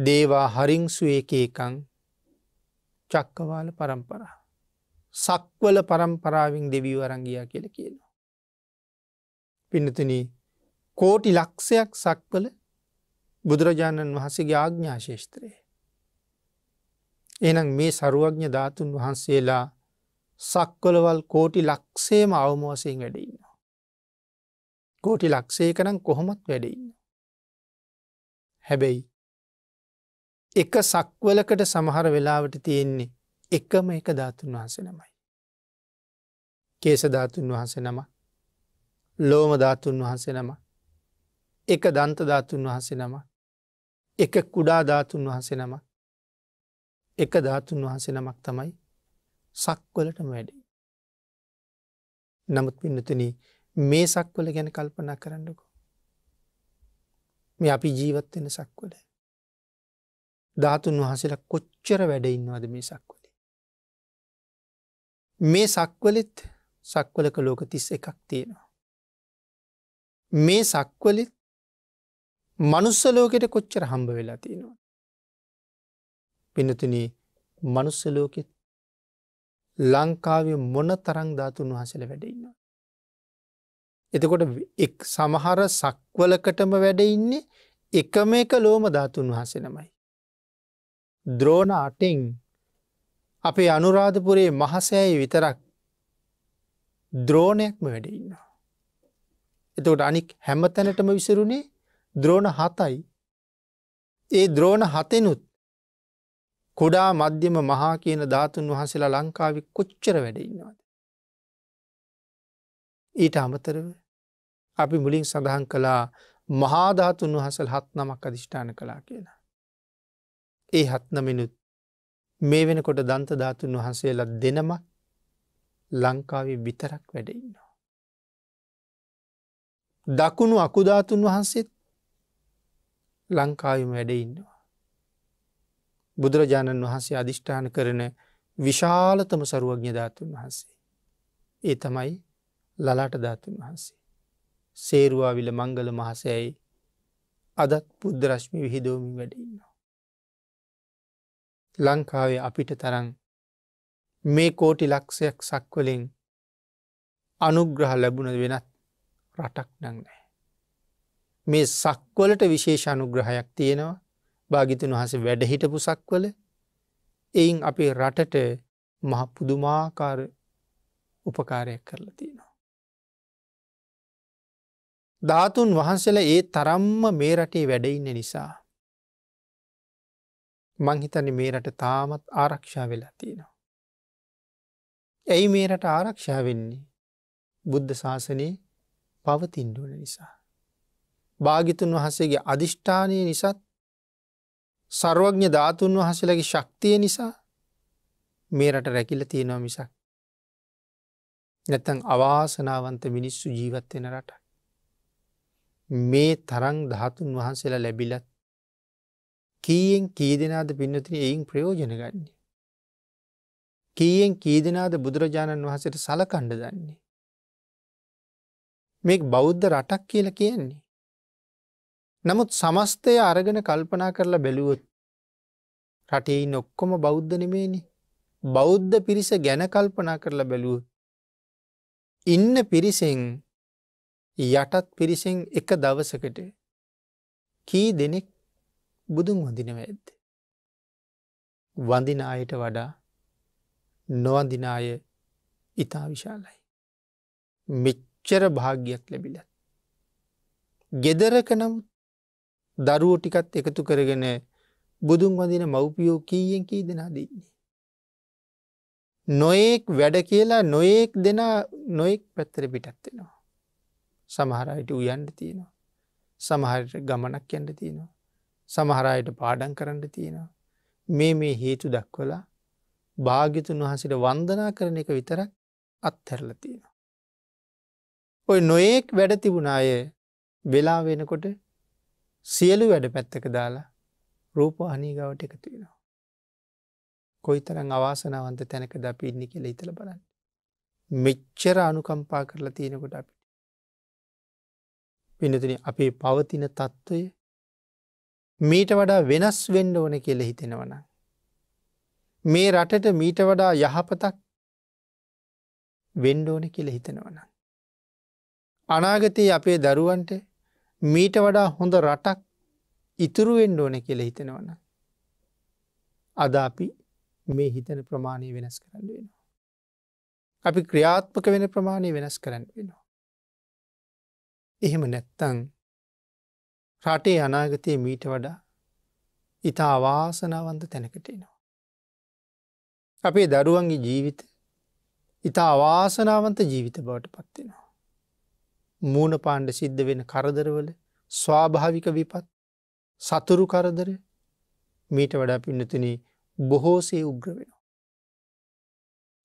දේවා හරිංසුවේකේකං චක්කවාල පරම්පරා. සක්වල පරම්පරාවෙන් දෙවී වරංගයා කියල කියනවා. පිනතුන කෝටි ලක්ෂයක් සක්වල බුදුරජාණන් වහසගේ ආග්ඥාශේෂත්‍රයේ එනම් මේ සරුවඥ ධාතුන් වහන්සේලා සක්කොලවල් කෝටි ලක්සේම අවමෝසයෙන් වැඩඉන්න. කෝටි ලක්සේකනම් කොහොමත් වැඩඉන්න. හැබැයි එක සක්වලකට සමහර වෙලාවට තියෙන්නේ එකම එක ධාතුන් වහන්ස නමයි. කේස ධාතුන් වහන්ස නම ලෝම ධාතුන් වහන්ස නම එක දන්ත ධාතුන් වහන්ස නම එක කුඩා ධාතුන් වහන්ස නමත් එක ධාතුන් වහන්සේ නමක් තමයි සක්වලටම වැඩේ. නමුත් පින්නතුන මේ සක්වල ගැන කල්පනා කරන්නකු. මේ අපි ජීවත්වෙන සක්වල. ධාතුන් වහසලා කොච්චර වැඩඉන්නවාද මේ සක්වලේ. මේ සක්වලෙත් සක්වලක ලෝක තිස් එකක් තියෙනවා. මේ සක්වලෙත් මනුස්සලෝකෙට කොච්චර හම්බ වෙලා තියෙනවා. පිනතුන මනුස්සලෝකෙත් ලංකාවේ මොන තරං ධාතුන් වහසල වැඩඉන්නවා. එතකොට එක් සමහර සක්වලකටම වැඩඉන්නේ එකම එක ලෝම ධාතුන් වහසෙනමයි. ද්‍රෝණ අටෙන් අපේ අනුරාධපුරයේ මහසෑයි විතරක් ද්‍රෝණයක්ම වැඩඉන්නවා. එතකොට අනික් හැම තැනටම විසරුණේ ද්‍රෝණ හතයි. ඒ ද්‍රෝණ හතෙනුත් කොඩා මධ්‍යම මහා කියන ධාතුන් වහන්සේලා ලංකාවි කොච්චර වැඩඉන්නවාද. ඊට අමතරව අපි මුලින් සඳහන් කළා මහාධාතුන් වහසල් හත් නමක් අධිෂ්ඨාන කලා කියලා. ඒ හත්නමිනුත් මේ වෙනකොට දන්තධාතුන් වහන්සේලා දෙනමක් ලංකාවේ විතරක් වැඩඉන්නවා. දකුණු අකුධාතුන් වහන්සේත් ලංකාවම වැඩඉන්නවා. බුදුරජාණන් වහන්සේ අධිෂ්ඨාන කරන විශාලතම සරුවඥ ධාතුන් වහන්සේ. ඒ තමයි ලලාට ධාතුන් වහන්සේ. සේරුවාවිල මංගල මහසයයි අදත් බුද්ධරශ්මි විහිදෝමින් වැඩඉන්නවා. ලංකාවේ අපිට තරන් මේ කෝටි ලක්ෂයක් සක්වලින් අනුග්‍රහ ලැබුණ වෙනත් රටක් නං නෑ. මේ සක්වලට විශේෂ අනුග්‍රහයක් තියෙනවා භාගිතන් වහසේ වැඩහිටපු සක්වල එයින් අපේ රටට මහ පුදුමාකාර උපකාරයක් කරලා තියෙනවා. ධාතුන් වහන්සල ඒ තරම්ම මේ රටේ වැඩඉන්න නිසා. මංහිතන මේ රට තාමත් ආරක්ෂා වෙලා තියෙනවා. ඇයි මේ රට ආරක්ෂා වෙන්නේ බුද්ධ ශාසනයේ පවතින්ඩුවන නිසා. භාගිතුන් වහසේගේ අධිෂ්ඨානය නිසත් සර්වඥ ධාතුන් වහසලගේ ශක්තිය නිසා මේ රට රැකිල තියෙනවා මිසක්. නැතැන් අවාසනාවන්ත මිනිස්සු ජීවත්වෙන රට. මේ තරං ධාතුන් වහන්සේලා ලැබිලත් කීයෙන් කී දෙනාද පින්නතින එයින් ප්‍රයෝජන ගන්නේ. කීයෙන් කී දෙනාද බුදුරජාණන් වහසට සලකණ්ඩ දන්නේ. මේ බෞද්ධ රටක් කියල කියන්නේ. නමුත් සමස්තය අරගෙන කල්පනා කරලා බැලුවොත් රටේ නොක්කොම බෞද්ධ නෙමේනි බෞද්ධ පිරිස ගැන කල්පනා කරලා බැලුව ඉන්න පිරිසෙන් යටත් පිරිසෙන් එක දවසකට කී දෙනෙක් බුදුන් වඳිනව ඇද්ද. වඳිනායට වඩා නොවඳිනාය ඉතා විශාලයි. මෙච්චර භාග්‍යයක් ලැබිලත්. ගෙදරක නමුත් දරුවෝ ටිකත් එකතු කරගෙන බුදුන් වඳන මව්පියෝ කීයෙන් කී දෙනා දීන්නේ. නොයෙක් වැඩ කියලා නොයෙක් දෙනා නොයෙක් පැත්තර පිටත්වෙනවා. සමහරයට උයන්ඩ තියෙනවා. සමහරයට ගමනක් යන්ඩ තියෙනවා. සමහරයට පාඩන් කරන්න තියෙනවා. මේ මේ හේතු දක්වලා භාගිතුන් වහසිට වන්දනා කරන එක විතරක් අත්හැරල තියෙනවා. ඔය නොයෙක් වැඩ තිබුණ අය වෙලා වෙනකොට සියලු වැඩ පැත්තක දාලා රූපහනී ගවට එකතු වෙනවා. කොයි තරං අවාසනාවන්ත තැනක ද පින්නේ කෙළ ඉතල බලන්න. මෙච්චර අනුකම්පා කරලා තියෙනකොට අපිට. පිනතින අපේ පවතින තත්ත්වය මීට වඩා වෙනස් වෙන්ඩ ඕන කෙළ හිතෙනවන. මේ රටට මීට වඩා යහපතක් වෙන්ඩෝන කෙළ හිතෙනවන. අනාගතයේ අපේ දරුවන්ට මීට වඩා හොඳ රටක් ඉතුරුවෙන්ඩ ඕන කියල හිතෙනවන. අද අපි මේ හිතන ප්‍රමාණය වෙනස් කරන්න වෙනවා. අපි ක්‍රියාත්මක වෙන ප්‍රමාණය වෙනස් කරන්න වෙනවා. එහෙම නැත්තං රටේ අනාගතයේ මීට වඩා ඉතා අවාසනාවන්ත තැනකටේනවා. අපේ දරුවන්ගේ ජීවිත ඉතා අවාසනාවන්ත ජීවිත බවට පත්වෙනවා. මූුණපාණ්ඩ සිද්ධ වෙන කරදරවල ස්වාභාවික විපත් සතුරු කරදර මීට වඩා පින්නතුන බොහෝසේ උග්‍ර වෙනවා.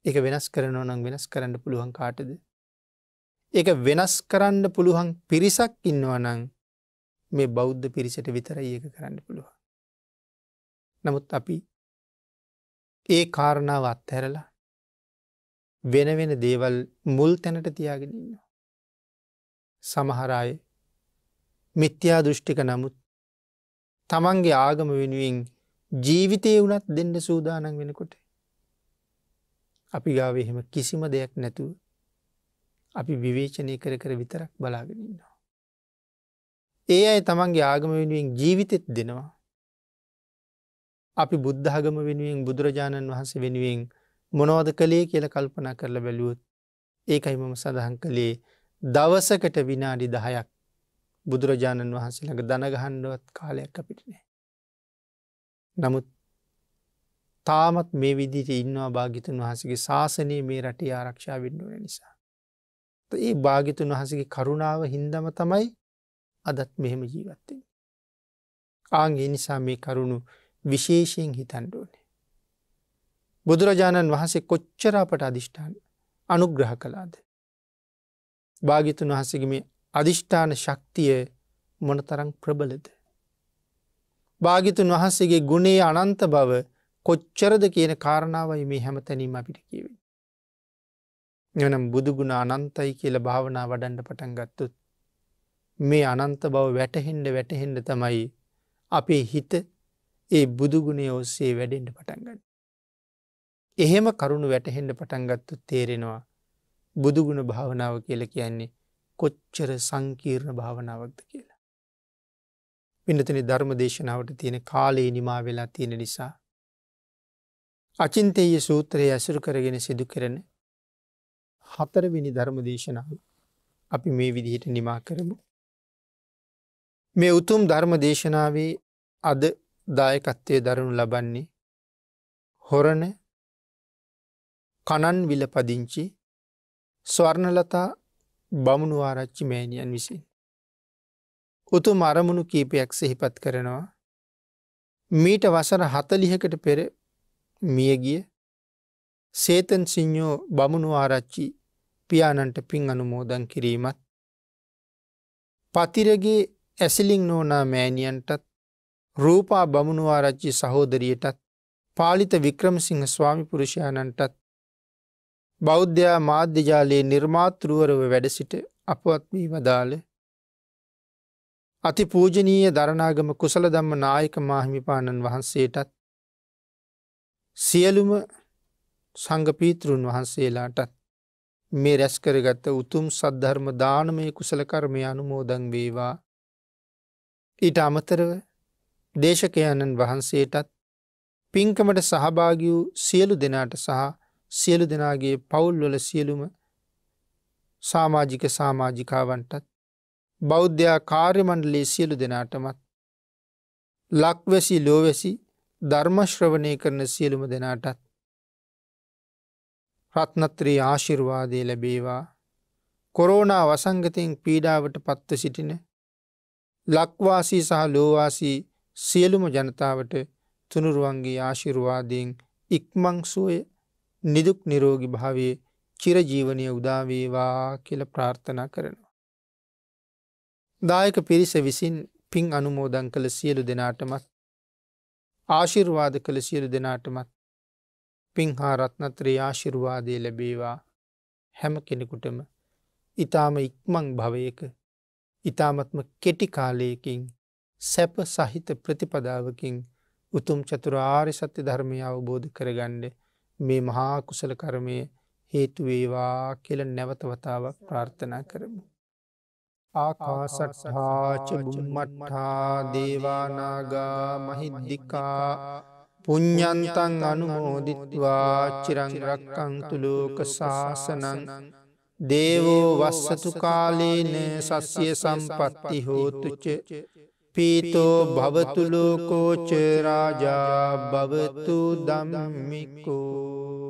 එක වෙනස් කරනෝ නම් වෙනස් කරන්න පුළුවන් කාටද. එක වෙනස් කරන්න පුළුවන් පිරිසක් ඉන්නවනං මේ බෞද්ධ පිරිසට විතරයි ඒක කරන්න පුළුවන්. නමුත් අපි ඒ කාරණාව අත්හැරලා වෙන වෙන දේවල් මුල් තැනට තියාගෙන ඉන්නවා. සමහරයි මිත්‍යා දෘෂ්ටික නමුත් තමන්ගේ ආගම වෙනුවෙන් ජීවිතය වනත් දෙන්න සූදානන් වෙනකොට. අපි ගාව එහෙම කිසිම දෙයක් නැතුව අපි විවේචනය කර කර විතරක් බලාගෙනන්නවා. ඒ අය තමන්ගේ ආගම වෙනුවෙන් ජීවිතෙත් දෙනවා. අපි බුද්ධාගම වෙනුවෙන් බුදුරජාණන් වහන්සේ වෙනුවෙන් මොනවද කළේ කියල කල්පනා කරලා බැලුවොත් ඒකයිමම සඳහන් කළේ දවසකට විනාඩි දහයක් බුදුරජාණන් වහන්සේළඟ දනගහන්ඩුවත් කාලයක් අපිට නෑ. නමුත් තාමත් මේ විදිට ඉන්නවා භාගිතන් වහසගේ ශාසනයේ මේ රටේ ආරක්ෂා වෙන්නුවෙන නිසා. ඒ භාගිතුන් වහසගේ කරුණාව හින්දම තමයි අදත් මෙහෙම ජීවත්තෙන්. ආගේ නිසා මේ කරුණු විශේෂයෙන් හිතන්ඩෝනේ. බුදුරජාණන් වහසේ කොච්චරාපට අධිෂ්ඨාන අනුග්‍රහ කලාද. භාගිතුන් වහසගම අධිෂ්ඨාන ශක්තිය මොනතරං ප්‍රබලද. භාගිතුන් වහන්සේගේ ගුණේ අනන්ත බව කොච්චරද කියන කාරණාවයි මේ හැම තැනීම අපිට කියවෙන්. යනම් බුදුගුණ අනන්තයි කියල භාවනා වඩන්ඩ පටන් ගත්තුත්. මේ අනන්ත බව වැටහෙන්ඩ වැටහෙන්ඩ තමයි අපේ හිත ඒ බුදුගුණේ ඔස්සේ වැඩෙන්ට පටන්ගන්න. එහෙම කරුණු වැටහෙන්ඩ පටන්ගත්තු තේරෙනවා බුදුගුණ භාවනාව කියල කියන්නේ කොච්චර සංකීර්ණ භාවනාවක්ද කියලා. පිනතන ධර්ම දේශනාවට තියෙන කාලයේ නිමා වෙලා තියෙන නිසා. අචින්තයේ සූත්‍රයේ ඇසුරු කරගෙන සිදු කරන හතරවිනි ධර්ම දේශනාව අපි මේ විදිහට නිමා කරමු. මේ උතුම් ධර්ම දේශනාවේ අද දායකත්වය දරනු ලබන්නේ හොරණ කණන් විල පදිංචි ස්වර්ණලතා බමුණු ආරච්චි මෑණියන් විසින්. උතු මරමුණු කීපයක් සෙහිපත් කරනවා. මීට වසර හතලිහකට පෙර මියගිය සේතන් සිං්ඥෝ බමුණු ආරච්චි පියාණන්ට පින් අනුමෝදන් කිරීමත්. පතිරගේ ඇසිලිං නෝනා මෑණියන්ටත් රූපා බමුණු ආරච්චි සහෝදරියටත් පාලිත වික්‍රමසිංහ ස්වාමි පුරුෂයාණන්ටත් බෞද්ධයා මාධ්‍යජාලයේ නිර්මාතෘුවරව වැඩසිට අපවත්වී වදාළ අති පූජනීය දරණාගම කුසල දම්ම නායක මාහිමිපාණන් වහන්සේටත් සියලුම සංගපීතෘන් වහන්සේලාටත් මේ රැස්කරගත්ත උතුම් සද්ධර්ම දානමය කුසලකර්මය අනුමෝදන් වේවා. ඊට අමතරව දේශකයණන් වහන්සේටත් පින්කමට සහභාගියූ සියලු දෙනාට සහ සියලු දෙනාගේ පවුල්වල සියලුම සාමාජික සාමාජිකාවන්ටත් බෞද්ධයා කාර්යමණ්ඩලේ සියලු දෙනාටමත් ලක්වැසි ලෝවැසි ධර්මශ්‍රවනය කරන සියලුම දෙනාටත් රත්නත්‍රී ආශිර්වාදය ලැබේවා කොරෝනා වසංගතයෙන් පීඩාවට පත්ව සිටින ලක්වාසී සහ ලෝවාසී සියලුම ජනතාවට තුනුරුවන්ගේ ආශිර්වාදයෙන් ඉක්මං සුවය නිදුක් නිරෝගි භාවේ චිරජීවනය උදාවේවා කියල ප්‍රාර්ථනා කරනවා. දායක පිරිස විසින් පින් අනුමෝදන් කළ සියලු දෙනාටමත් ආශිර්වාද කළ සියලු දෙනාටමත් පින් හා රත්නත්‍රේ ආශිරුවාදය ලැබේවා හැම කෙනෙකුටම ඉතාම ඉක්මං භවයක ඉතාමත්ම කෙටි කාලයකින් සැප සහිත ප්‍රතිපදාවකින් උතුම් චතුරාරි සත්‍ය ධර්මය අවබෝධ කරගණ්ඩ මේ මහා කුසල කර්මය හේතුවේවා කියල නැවතවතාවක් ප්‍රාර්ථනා කරමු. ආකාසටහාචබුම්මට්හා දේවානාගා මහිද්දිිකා පුං්ඥන්තන් අනුමෝදිත්වා චිරංරක්කංතු ලෝක ශාසනං දේවෝ වස්සතු කාලීන සස්්‍යය සම්පත්ති හෝතුච පීතෝ භවතුලෝකෝචරාජා භවතු දම්මිකෝ